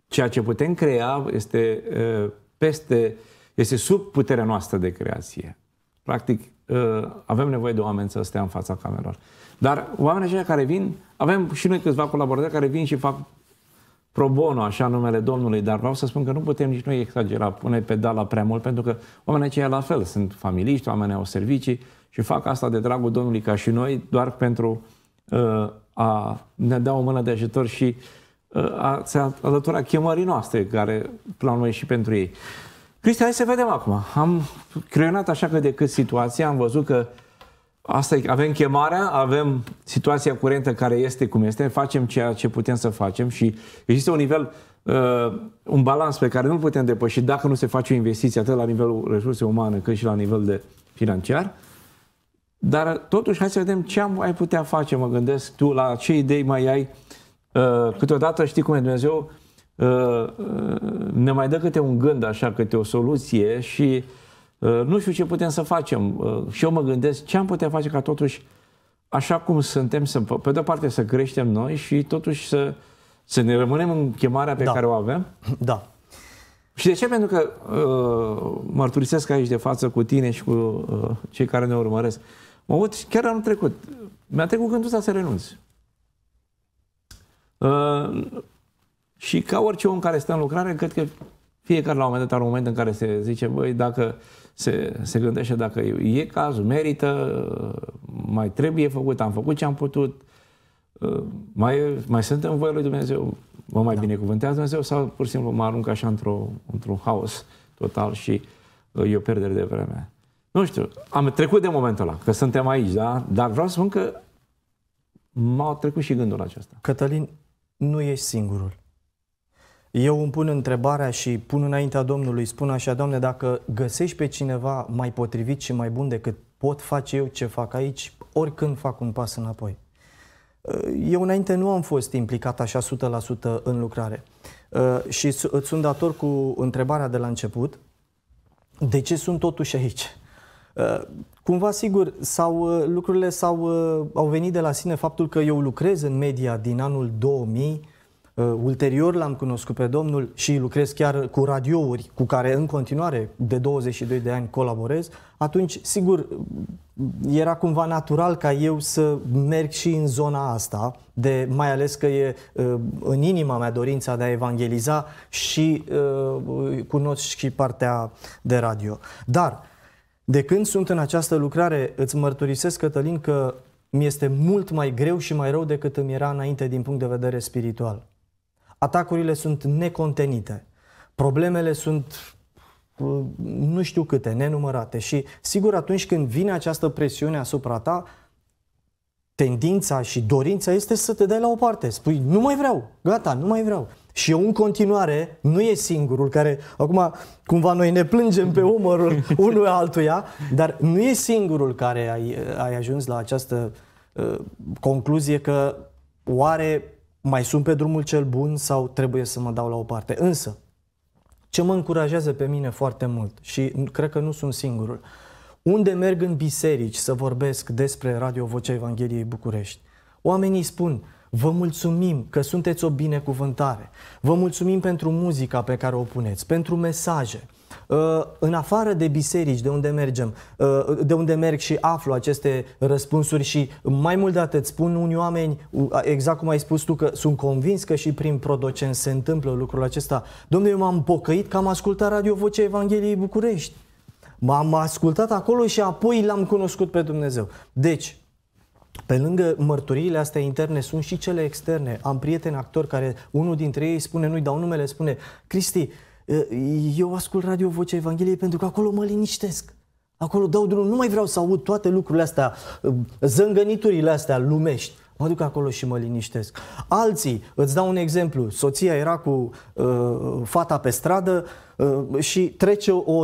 ceea ce putem crea este uh, peste, este sub puterea noastră de creație. Practic, uh, avem nevoie de oameni să stea în fața camerelor. Dar oamenii aceia care vin, avem și noi câțiva colaboratori care vin și fac pro bono, așa numele Domnului, dar vreau să spun că nu putem nici noi exagera, pune pedala prea mult, pentru că oamenii aceia la fel sunt familiști, oamenii au servicii și fac asta de dragul Domnului ca și noi, doar pentru uh, a ne da o mână de ajutor și uh, a se alătura chemării noastre, care planul e și pentru ei. Cristian, hai să vedem acum. Am creionat așa că decât situația, am văzut că uh, Asta e, avem chemarea, avem situația curentă care este cum este, facem ceea ce putem să facem și există un nivel, uh, un balans pe care nu putem depăși dacă nu se face o investiție atât la nivelul resurse umane cât și la nivel de financiar. Dar totuși hai să vedem ce am mai putea face, mă gândesc tu, la ce idei mai ai. Uh, câteodată știi cum e Dumnezeu, uh, uh ne mai dă câte un gând așa, câte o soluție și Uh, nu știu ce putem să facem. Uh, și eu mă gândesc ce am putea face ca totuși, așa cum suntem, să, pe de-o parte să creștem noi și totuși să, să ne rămânem în chemarea pe da. care o avem. Da. Și de ce? Pentru că uh, mărturisesc aici de față cu tine și cu uh, cei care ne urmăresc. Mă uit chiar anul trecut. Mi-a trecut gândul ăsta să renunț. Uh, și ca orice om care stă în lucrare, cred că fiecare la un moment dat are un moment în care se zice, băi, dacă se, se gândește dacă e cazul, merită, mai trebuie făcut, am făcut ce am putut, uh, mai, mai sunt în voie lui Dumnezeu, mă mai da. binecuvântează Dumnezeu sau pur și simplu mă arunc așa într un într-un haos total și uh, e o pierdere de vreme. Nu știu, am trecut de momentul ăla, că suntem aici, da? Dar vreau să spun că m-au trecut și gândul acesta. Cătălin, nu ești singurul. Eu îmi pun întrebarea și pun înaintea Domnului, spun așa, Doamne, dacă găsești pe cineva mai potrivit și mai bun decât pot face eu ce fac aici, oricând fac un pas înapoi. Eh, eu înainte nu am fost implicat așa 100% în lucrare. Eh, și îți sunt dator cu întrebarea de la început, de ce sunt totuși aici? Eh, cumva, sigur, sau lucrurile s-au, au venit de la sine faptul că eu lucrez în media din anul 2000, Uh, ulterior l-am cunoscut pe domnul și lucrez chiar cu radiouri cu care în continuare de 22 de ani colaborez, atunci sigur era cumva natural ca eu să merg și în zona asta, de mai ales că e uh, în inima mea dorința de a evangeliza și uh, cunosc și partea de radio. Dar de când sunt în această lucrare, îți mărturisesc, Cătălin, că mi este mult mai greu și mai rău decât îmi era înainte din punct de vedere spiritual. Atacurile sunt necontenite. Problemele sunt uh, nu știu câte, nenumărate. Și sigur, atunci când vine această presiune asupra ta, tendința și dorința este să te dai la o parte. Spui, nu mai vreau, gata, nu mai vreau. Și eu în continuare nu e singurul care, acum cumva noi ne plângem pe umărul unul altuia, dar nu e singurul care ai, ai ajuns la această uh, concluzie că oare mai sunt pe drumul cel bun sau trebuie să mă dau la o parte. Însă, ce mă încurajează pe mine foarte mult și cred că nu sunt singurul, unde merg în biserici să vorbesc despre Radio Vocea Evangheliei București, oamenii spun, Vă mulțumim că sunteți o binecuvântare. Vă mulțumim pentru muzica pe care o puneți, pentru mesaje. Uh, în afară de biserici, de unde mergem, uh, de unde merg și aflu aceste răspunsuri și mai mult de atât spun unii oameni, exact cum ai spus tu, că sunt convins că și prin Prodocen se întâmplă lucrul acesta. Domnule, eu m-am pocăit că am ascultat Radio Vocea Evangheliei București. M-am ascultat acolo și apoi l-am cunoscut pe Dumnezeu. Deci, pe lângă mărturiile astea interne sunt și cele externe. Am prieteni actori care unul dintre ei spune, nu-i dau numele, spune Cristi, uh, eu ascult Radio Vocea Evangheliei pentru că acolo mă liniștesc. Acolo dau drumul. Nu mai vreau să aud toate lucrurile astea, ă, zângăniturile astea lumești. Mă duc acolo și mă liniștesc. Alții, îți dau un exemplu, soția era cu uh, fata pe stradă, uh, Uh, și trece o,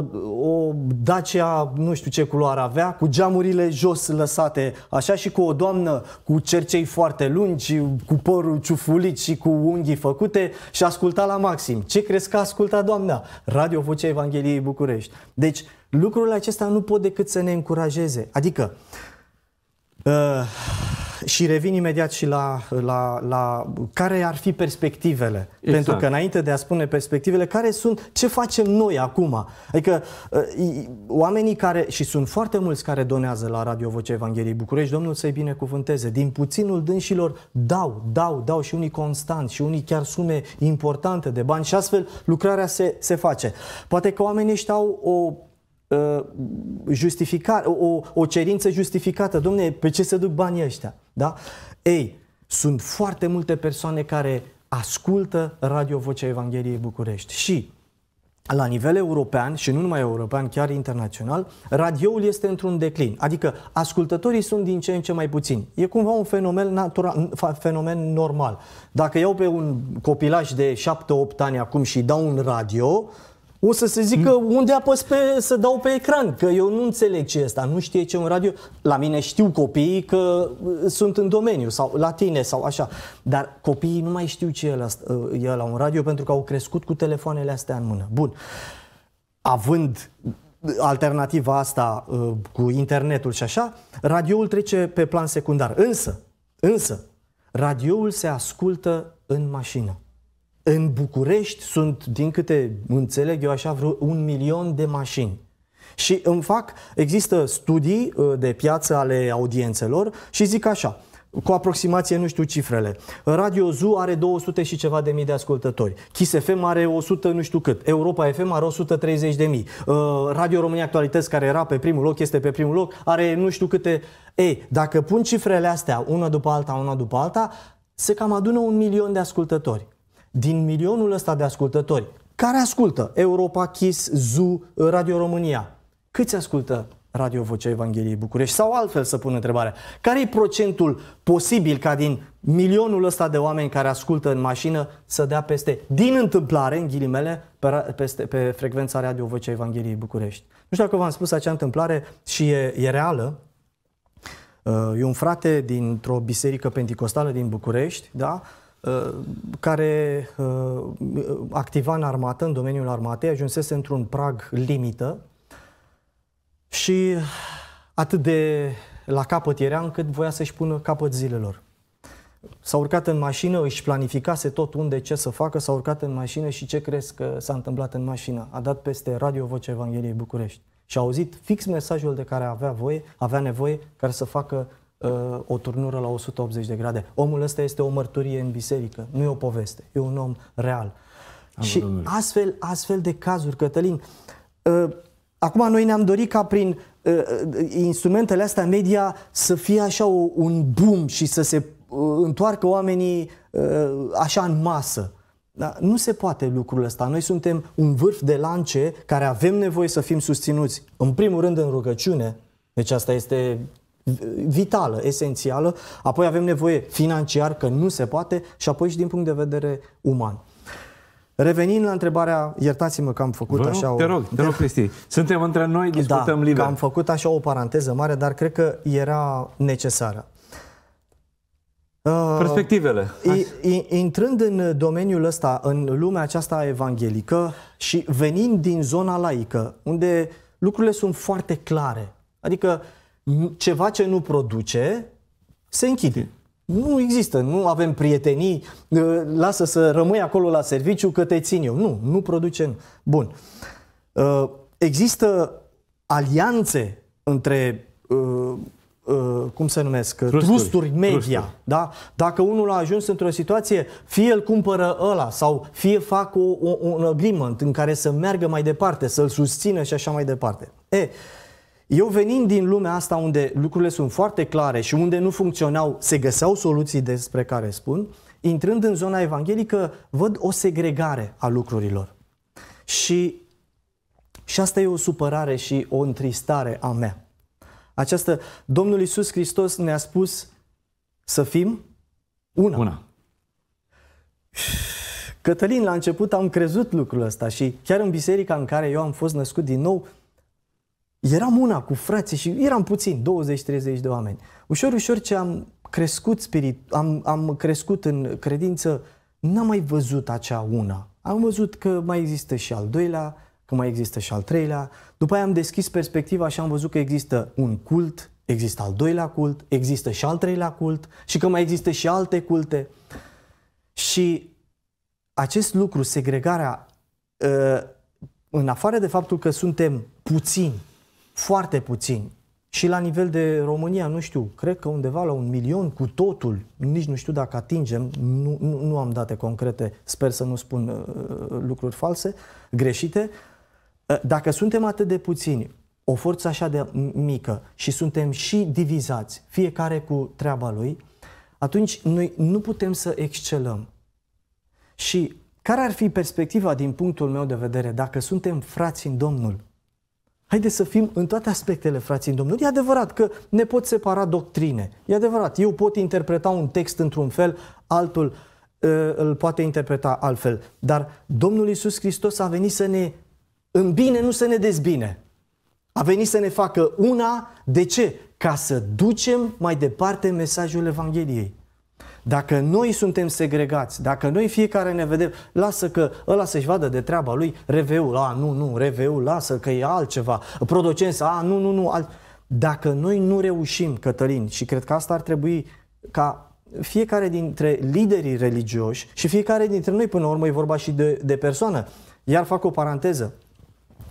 o Dacia, nu știu ce culoare avea, cu geamurile jos lăsate, așa și cu o doamnă cu cercei foarte lungi, cu părul ciufulit și cu unghii făcute și asculta la maxim. Ce crezi că asculta doamna? Radio Vocea Evangheliei București. Deci lucrurile acestea nu pot decât să ne încurajeze. Adică Uh, și revin imediat și la, la, la care ar fi perspectivele. Exact. Pentru că înainte de a spune perspectivele, care sunt, ce facem noi acum? Adică uh, oamenii care, și sunt foarte mulți care donează la Radio voce Evangheliei București, Domnul să-i binecuvânteze, din puținul dânșilor dau, dau, dau și unii constant și unii chiar sume importante de bani și astfel lucrarea se, se face. Poate că oamenii ăștia au o Uh, justificare, o, o cerință justificată. Domne, pe ce se duc banii ăștia? Da? Ei, sunt foarte multe persoane care ascultă Radio Vocea Evangheliei București și la nivel european și nu numai european, chiar internațional, radioul este într-un declin. Adică ascultătorii sunt din ce în ce mai puțini. E cumva un fenomen, natural, fenomen normal. Dacă iau pe un copilaj de 7-8 ani acum și dau un radio, o să se zică mm. unde apăs pe, să dau pe ecran, că eu nu înțeleg ce e asta, nu știe ce un radio. La mine știu copiii că uh, sunt în domeniu sau la tine sau așa, dar copiii nu mai știu ce e la, uh, e la un radio pentru că au crescut cu telefoanele astea în mână. Bun. Având alternativa asta uh, cu internetul și așa, radioul trece pe plan secundar. Însă, însă, radioul se ascultă în mașină. În București sunt, din câte înțeleg eu așa, vreo un milion de mașini. Și în fac, există studii uh, de piață ale audiențelor și zic așa, cu aproximație nu știu cifrele. Radio ZU are 200 și ceva de mii de ascultători. Kiss FM are 100 nu știu cât. Europa FM are 130 de mii. Uh, Radio România Actualități, care era pe primul loc, este pe primul loc, are nu știu câte... Ei, dacă pun cifrele astea una după alta, una după alta, se cam adună un milion de ascultători din milionul ăsta de ascultători, care ascultă Europa Kiss, Zoo, Radio România? Câți ascultă Radio Vocea Evangheliei București? Sau altfel să pun întrebarea, care e procentul posibil ca din milionul ăsta de oameni care ascultă în mașină să dea peste, din întâmplare, în ghilimele, pe, peste, pe frecvența Radio Vocea Evangheliei București? Nu știu dacă v-am spus acea întâmplare și e, e reală, uh, E un frate dintr-o biserică penticostală din București, da? Uh, care uh, activa în armată, în domeniul armatei, ajunsese într-un prag limită și atât de la capăt era încât voia să-și pună capăt zilelor. S-a urcat în mașină, își planificase tot unde, ce să facă, s-a urcat în mașină și ce crezi că s-a întâmplat în mașină? A dat peste Radio Vocea Evangheliei București și a auzit fix mesajul de care avea voie, avea nevoie, care să facă uh, o turnură la 180 de grade. Omul ăsta este o mărturie în biserică, nu e o poveste, e un om real. Am și astfel, astfel de cazuri, Cătălin, uh, acum noi ne-am dorit ca prin uh, uh, instrumentele astea media să fie așa o, un boom și să se uh, întoarcă oamenii uh, așa în masă. Da? Nu se poate lucrul ăsta. Noi suntem un vârf de lance care avem nevoie să fim susținuți, în primul rând în rugăciune. Deci asta este vitală, esențială, apoi avem nevoie financiar, că nu se poate, și apoi și din punct de vedere uman. Revenind la întrebarea, iertați-mă că am făcut Vă rog, așa o... Te rog, te rog, da. Cristi. Suntem între noi, da, discutăm da, liber. am făcut așa o paranteză mare, dar cred că era necesară. Uh, Perspectivele. I, intrând în domeniul ăsta, în lumea aceasta evanghelică și venind din zona laică, unde lucrurile sunt foarte clare, adică ceva ce nu produce se închide. Nu există, nu avem prietenii, ă, lasă să rămâi acolo la serviciu că te țin eu. Nu, nu produce. Nu. Bun. Ă, există alianțe între ă, cum se numesc, trusturi, trusturi media. Trusturi. Da? Dacă unul a ajuns într-o situație, fie îl cumpără ăla sau fie fac o, o, un agreement în care să meargă mai departe, să-l susțină și așa mai departe. E, eu venind din lumea asta unde lucrurile sunt foarte clare și unde nu funcționau, se găseau soluții despre care spun, intrând în zona evanghelică, văd o segregare a lucrurilor. Și, și asta e o supărare și o întristare a mea. Această, Domnul Iisus Hristos ne-a spus să fim una. una. Cătălin, la început am crezut lucrul ăsta și chiar în biserica în care eu am fost născut din nou, eram una cu frații și eram puțin, 20-30 de oameni. Ușor, ușor ce am crescut spirit, am, am crescut în credință, n-am mai văzut acea una. Am văzut că mai există și al doilea, că mai există și al treilea. După aia am deschis perspectiva și am văzut că există un cult, există al doilea cult, există și al treilea cult și că mai există și alte culte. Și acest lucru, segregarea, ă, în afară de faptul că suntem puțini foarte puțini. Și la nivel de România, nu știu, cred că undeva la un milion cu totul, nici nu știu dacă atingem, nu, nu, nu am date concrete, sper să nu spun uh, lucruri false, greșite. Uh, dacă suntem atât de puțini, o forță așa de mică și suntem și divizați, fiecare cu treaba lui, atunci noi nu putem să excelăm. Și care ar fi perspectiva din punctul meu de vedere dacă suntem frați în Domnul? Haideți să fim în toate aspectele, frații în Domnul. E adevărat că ne pot separa doctrine. E adevărat, eu pot interpreta un text într-un fel, altul ă, îl poate interpreta altfel. Dar Domnul Isus Hristos a venit să ne îmbine, nu să ne dezbine. A venit să ne facă una. De ce? Ca să ducem mai departe mesajul Evangheliei. Dacă noi suntem segregați, dacă noi fiecare ne vedem, lasă că ăla să-și vadă de treaba lui reveul, a, nu, nu, reveul, lasă că e altceva, producența, a, nu, nu, nu, alt... Dacă noi nu reușim, Cătălin, și cred că asta ar trebui ca fiecare dintre liderii religioși și fiecare dintre noi, până la urmă, e vorba și de, de persoană. Iar fac o paranteză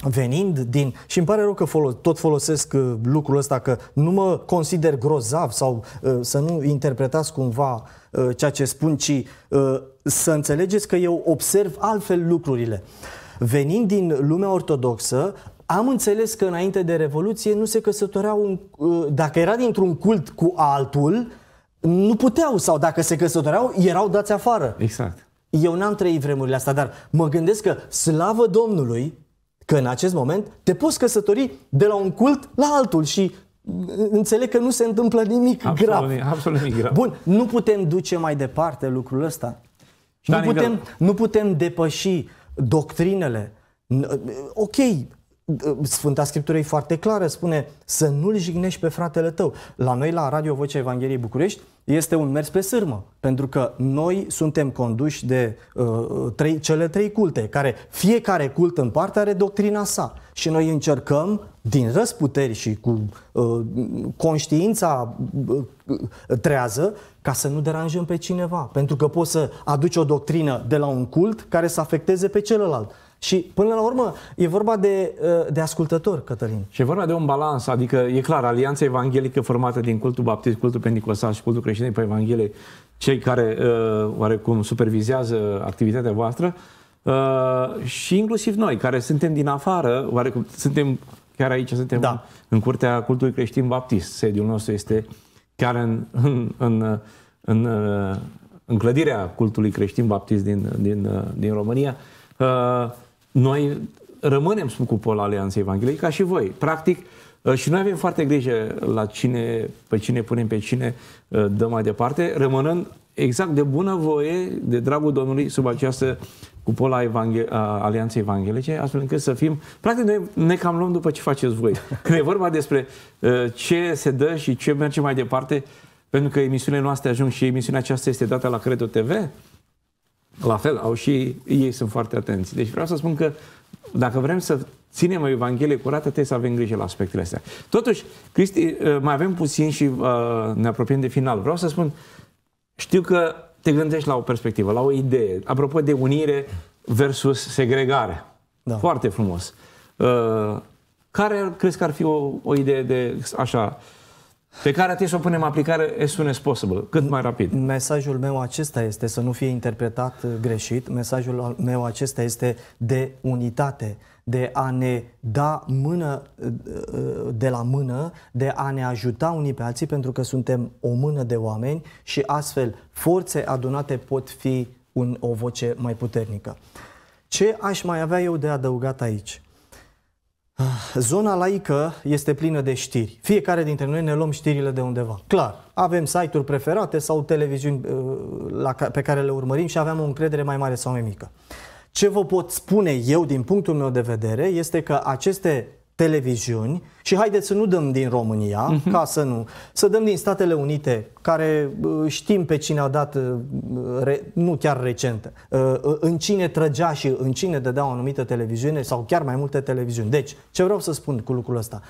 venind din... Și îmi pare rău că folos, tot folosesc uh, lucrul ăsta, că nu mă consider grozav sau uh, să nu interpretați cumva uh, ceea ce spun, ci uh, să înțelegeți că eu observ altfel lucrurile. Venind din lumea ortodoxă, am înțeles că înainte de Revoluție nu se căsătoreau, un, uh, dacă era dintr-un cult cu altul, nu puteau sau dacă se căsătoreau, erau dați afară. Exact. Eu n-am trăit vremurile astea, dar mă gândesc că, slavă Domnului, că în acest moment te poți căsători de la un cult la altul și uh, înțeleg că nu se întâmplă nimic absolut, grav. Absolut nimic grav. Bun, nu putem duce mai departe lucrul ăsta. nu putem, nu putem depăși doctrinele. Uh, ok, Ă, Sfânta Scriptură e foarte clară, spune să nu-l jignești pe fratele tău. La noi, la Radio Vocea Evangheliei București, este un mers pe sârmă, pentru că noi suntem conduși de uh, trei, cele trei culte, care fiecare cult în parte are doctrina sa. Și noi încercăm, din răsputeri și cu uh, conștiința uh, trează, ca să nu deranjăm pe cineva. Pentru că poți să aduci o doctrină de la un cult care să afecteze pe celălalt. Și până la urmă e vorba de, uh, de ascultător, Cătălin. Și e vorba de un balans, adică e clar, alianța evanghelică formată din cultul baptist, cultul pentecostal și cultul creștin pe Evanghelie, cei care uh, oarecum supervizează activitatea voastră, uh, și inclusiv noi, care suntem din afară, oarecum suntem chiar aici, suntem da. în curtea cultului creștin baptist. Sediul nostru este chiar în, în, în, în, în clădirea cultului creștin baptist din, din, din România. Uh, noi rămânem sub cupola Alianței Evangheliei ca și voi. Practic, uh, și noi avem foarte grijă la cine, pe cine punem, pe cine uh, dăm mai departe, rămânând exact de bună voie, de dragul Domnului, sub această cupola Evanghel- Alianței Evanghelice, astfel încât să fim... Practic, noi ne cam luăm după ce faceți voi. Când e vorba despre uh, ce se dă și ce merge mai departe, pentru că emisiunile noastre ajung și emisiunea aceasta este dată la Credo TV, la fel, au și ei sunt foarte atenți. Deci vreau să spun că dacă vrem să ținem o Evanghelie curată, trebuie să avem grijă la aspectele astea. Totuși, Cristi, eh, mai avem puțin și uh, ne apropiem de final. Vreau să spun, știu că te gândești la o perspectivă, la o idee, apropo de unire versus segregare. Da. Foarte frumos. Uh, care crezi că ar fi o, o idee de așa pe care trebuie să o punem aplicare as soon as possible, cât mai rapid. Mesajul meu acesta este să nu fie interpretat uh, greșit, mesajul meu acesta este de unitate, de a ne da mână uh, uh, de la mână, de a ne ajuta unii pe alții, pentru că suntem o mână de oameni și astfel forțe adunate pot fi un, o voce mai puternică. Ce aș mai avea eu de adăugat aici? Ah, zona laică este plină de știri. Fiecare dintre noi ne luăm știrile de undeva. Clar, avem site-uri preferate sau televiziuni uh, pe care le urmărim și avem o încredere mai mare sau mai mică. Ce vă pot spune eu din punctul meu de vedere este că aceste televiziuni și haideți să nu dăm din România, uh-huh. ca să nu, să dăm din Statele Unite, care știm pe cine a dat, re, nu chiar recent, în cine trăgea și în cine dădea o anumită televiziune sau chiar mai multe televiziuni. Deci, ce vreau să spun cu lucrul ăsta?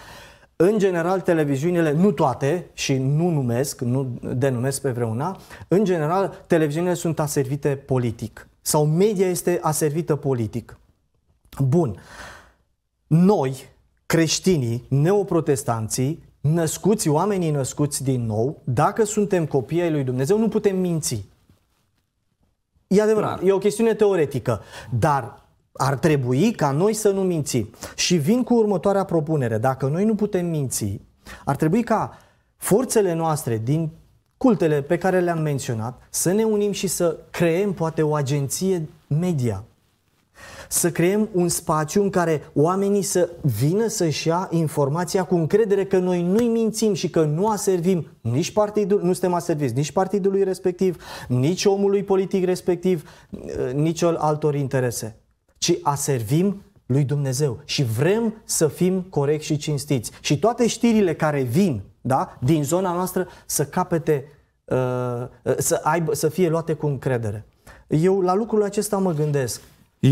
În general, televiziunile, nu toate și nu numesc, nu denumesc pe vreuna, în general, televiziunile sunt aservite politic sau media este aservită politic. Bun. Noi, creștinii, neoprotestanții, născuți, oamenii născuți din nou, dacă suntem copii ai lui Dumnezeu, nu putem minți. E adevărat, e o chestiune teoretică, dar ar trebui ca noi să nu mințim. Și vin cu următoarea propunere. Dacă noi nu putem minți, ar trebui ca forțele noastre din cultele pe care le-am menționat să ne unim și să creem poate o agenție media să creăm un spațiu în care oamenii să vină să-și ia informația cu încredere că noi nu-i mințim și că nu aservim nici partidul, nu suntem aserviți nici partidului respectiv, nici omului politic respectiv, nici altor interese, ci aservim lui Dumnezeu și vrem să fim corecți și cinstiți. Și toate știrile care vin da, din zona noastră să capete, uh, să, aibă, să fie luate cu încredere. Eu la lucrul acesta mă gândesc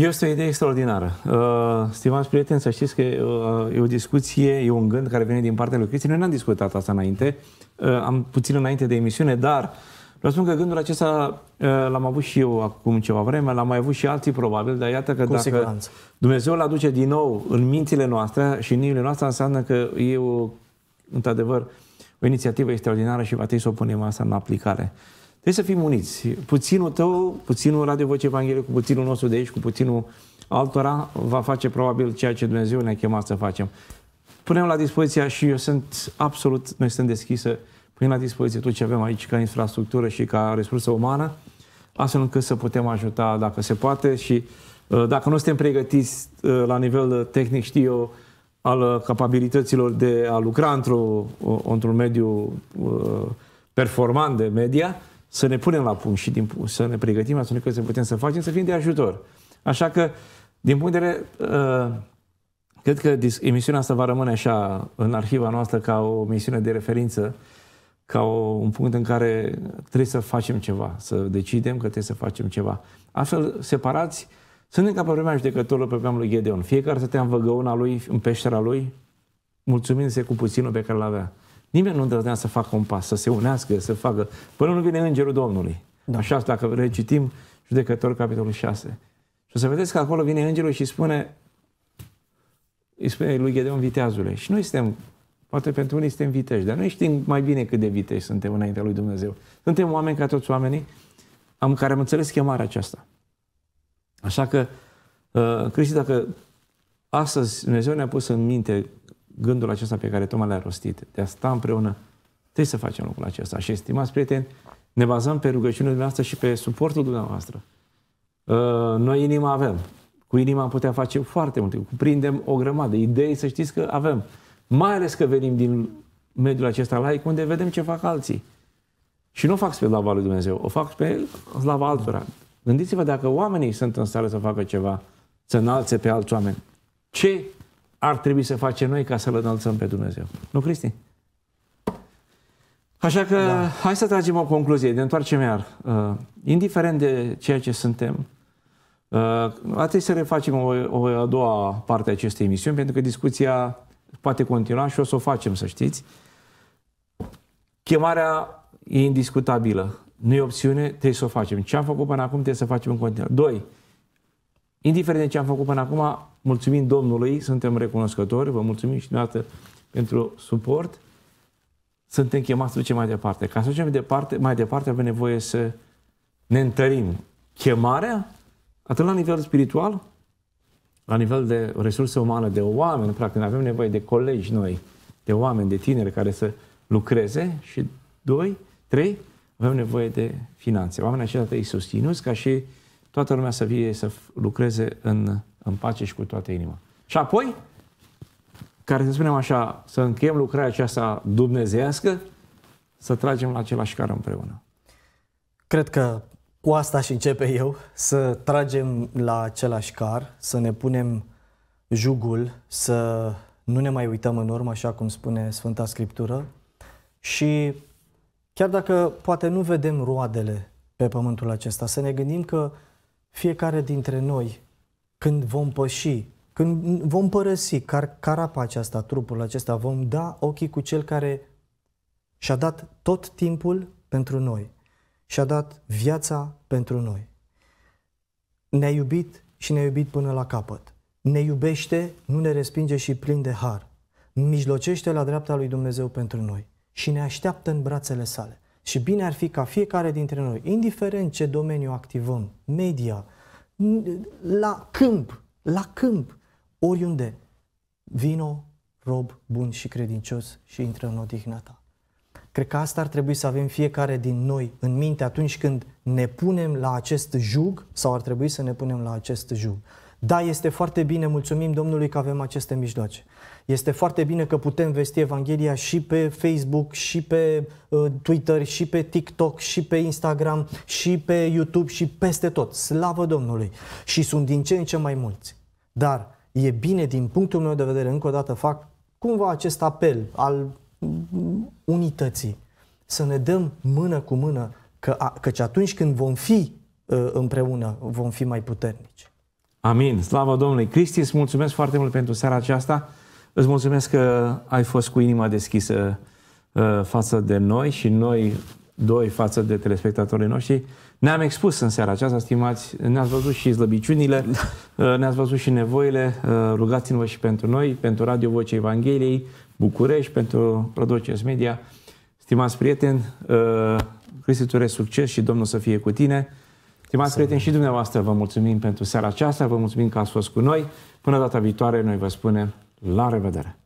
este o idee extraordinară. Uh, stimați prieteni, să știți că uh, e o discuție, e un gând care vine din partea lui Cristi. Noi n-am discutat asta înainte, uh, am puțin înainte de emisiune, dar să spun că gândul acesta l-am avut și eu acum ceva vreme, l-am mai avut și alții probabil, dar iată că Cu dacă siguranță. Dumnezeu îl aduce din nou în mințile noastre și în inimile noastre, înseamnă că e o, într-adevăr, o inițiativă extraordinară și va trebui să o punem asta în aplicare. Trebuie să fim uniți. Puținul tău, puținul Radio Voce Evanghelie, cu puținul nostru de aici, cu puținul altora, va face probabil ceea ce Dumnezeu ne-a chemat să facem. Punem la dispoziția și eu sunt absolut, noi suntem deschisă, punem la dispoziție tot ce avem aici ca infrastructură și ca resursă umană, astfel încât să putem ajuta dacă se poate și uh, dacă nu suntem pregătiți uh, la nivel tehnic, știu eu, al capabilităților de a lucra într-un într mediu uh, performant de media, să ne punem la punct și din, să ne pregătim astfel că să putem să facem, să fim de ajutor. Așa că, din punct de vedere, uh, cred că emisiunea asta va rămâne așa în arhiva noastră ca o misiune de referință, ca o, un punct în care trebuie să facem ceva, să decidem că trebuie să facem ceva. Astfel, separați, suntem ca pe vremea judecătorului pe vremea lui Gedeon. Fiecare te în văgăuna lui, în peștera lui, mulțumindu-se cu puținul pe care l-avea. Nimeni nu îndrăznea să facă un pas, să se unească, să facă... Până nu vine Îngerul Domnului. Da. Așa, dacă recitim judecător capitolul 6. Și o să vedeți că acolo vine Îngerul și spune, îi spune lui Gedeon viteazule. Și noi suntem, poate pentru unii suntem viteși, dar noi știm mai bine cât de viteși suntem înaintea lui Dumnezeu. Suntem oameni ca toți oamenii, am care am înțeles chemarea aceasta. Așa că, uh, Cristi, dacă astăzi Dumnezeu ne-a pus în minte gândul acesta pe care tocmai l-a rostit, de a sta împreună, trebuie să facem lucrul acesta. Și, estimați prieteni, ne bazăm pe rugăciunea dumneavoastră și pe suportul dumneavoastră. Uh, noi inima avem. Cu inima am putea face foarte multe. Cuprindem o grămadă. Idei, să știți că avem. Mai ales că venim din mediul acesta laic, unde vedem ce fac alții. Și nu o fac spre slava lui Dumnezeu, o fac pe slava altora. Gândiți-vă dacă oamenii sunt în stare să facă ceva, să înalțe pe alți oameni. Ce ar trebui să facem noi ca să-L înălțăm pe Dumnezeu. Nu, Cristi? Așa că da. hai să tragem o concluzie, ne întoarcem iar. Uh, indiferent de ceea ce suntem, uh, trebui să refacem o, o a doua parte a acestei emisiuni, pentru că discuția poate continua și o să o facem, să știți. Chemarea e indiscutabilă. Nu e opțiune, trebuie să o facem. Ce am făcut până acum, trebuie să facem în continuare. Doi, indiferent de ce am făcut până acum, Mulțumim Domnului, suntem recunoscători, vă mulțumim și dumneavoastră pentru suport. Suntem chemați să ducem mai departe. Ca să ducem departe, mai departe avem nevoie să ne întărim chemarea, atât la nivel spiritual, la nivel de resurse umane, de oameni, practic, avem nevoie de colegi noi, de oameni, de tineri care să lucreze și doi, trei, avem nevoie de finanțe. Oamenii aceștia trebuie susținuți ca și toată lumea să vie să lucreze în în pace și cu toată inima. Și apoi, care să spunem așa, să încheiem lucrarea aceasta dumnezească, să tragem la același car împreună. Cred că cu asta și începe eu, să tragem la același car, să ne punem jugul, să nu ne mai uităm în urmă, așa cum spune Sfânta Scriptură, și chiar dacă poate nu vedem roadele pe pământul acesta, să ne gândim că fiecare dintre noi când vom păși, când vom părăsi car, carapa aceasta, trupul acesta, vom da ochii cu cel care și-a dat tot timpul pentru noi, și-a dat viața pentru noi. Ne-a iubit și ne-a iubit până la capăt. Ne iubește, nu ne respinge și plin de har. Mijlocește la dreapta lui Dumnezeu pentru noi și ne așteaptă în brațele sale. Și bine ar fi ca fiecare dintre noi, indiferent ce domeniu activăm, media, la câmp, la câmp, oriunde. Vino, rob bun și credincios și intră în odihna ta. Cred că asta ar trebui să avem fiecare din noi în minte atunci când ne punem la acest jug sau ar trebui să ne punem la acest jug. Da, este foarte bine, mulțumim Domnului că avem aceste mijloace. Este foarte bine că putem vesti Evanghelia și pe Facebook, și pe uh, Twitter, și pe TikTok, și pe Instagram, și pe YouTube, și peste tot. Slavă Domnului! Și sunt din ce în ce mai mulți. Dar e bine, din punctul meu de vedere, încă o dată fac cumva acest apel al mm, unității. Să ne dăm mână cu mână, că, a, căci atunci când vom fi uh, împreună, vom fi mai puternici. Amin. Slavă Domnului. Cristi, îți mulțumesc foarte mult pentru seara aceasta. Îți mulțumesc că ai fost cu inima deschisă uh, față de noi și noi doi față de telespectatorii noștri. Ne-am expus în seara aceasta, stimați, ne-ați văzut și slăbiciunile, uh, ne-ați văzut și nevoile, uh, rugați-vă și pentru noi, pentru Radio Vocea Evangheliei, București, pentru Prodoces Media. Stimați prieteni, Cristi succes și Domnul să fie cu tine. Stimați prieteni și dumneavoastră, vă mulțumim pentru seara aceasta, vă mulțumim că ați fost cu noi. Până data viitoare, noi vă spunem la revedere!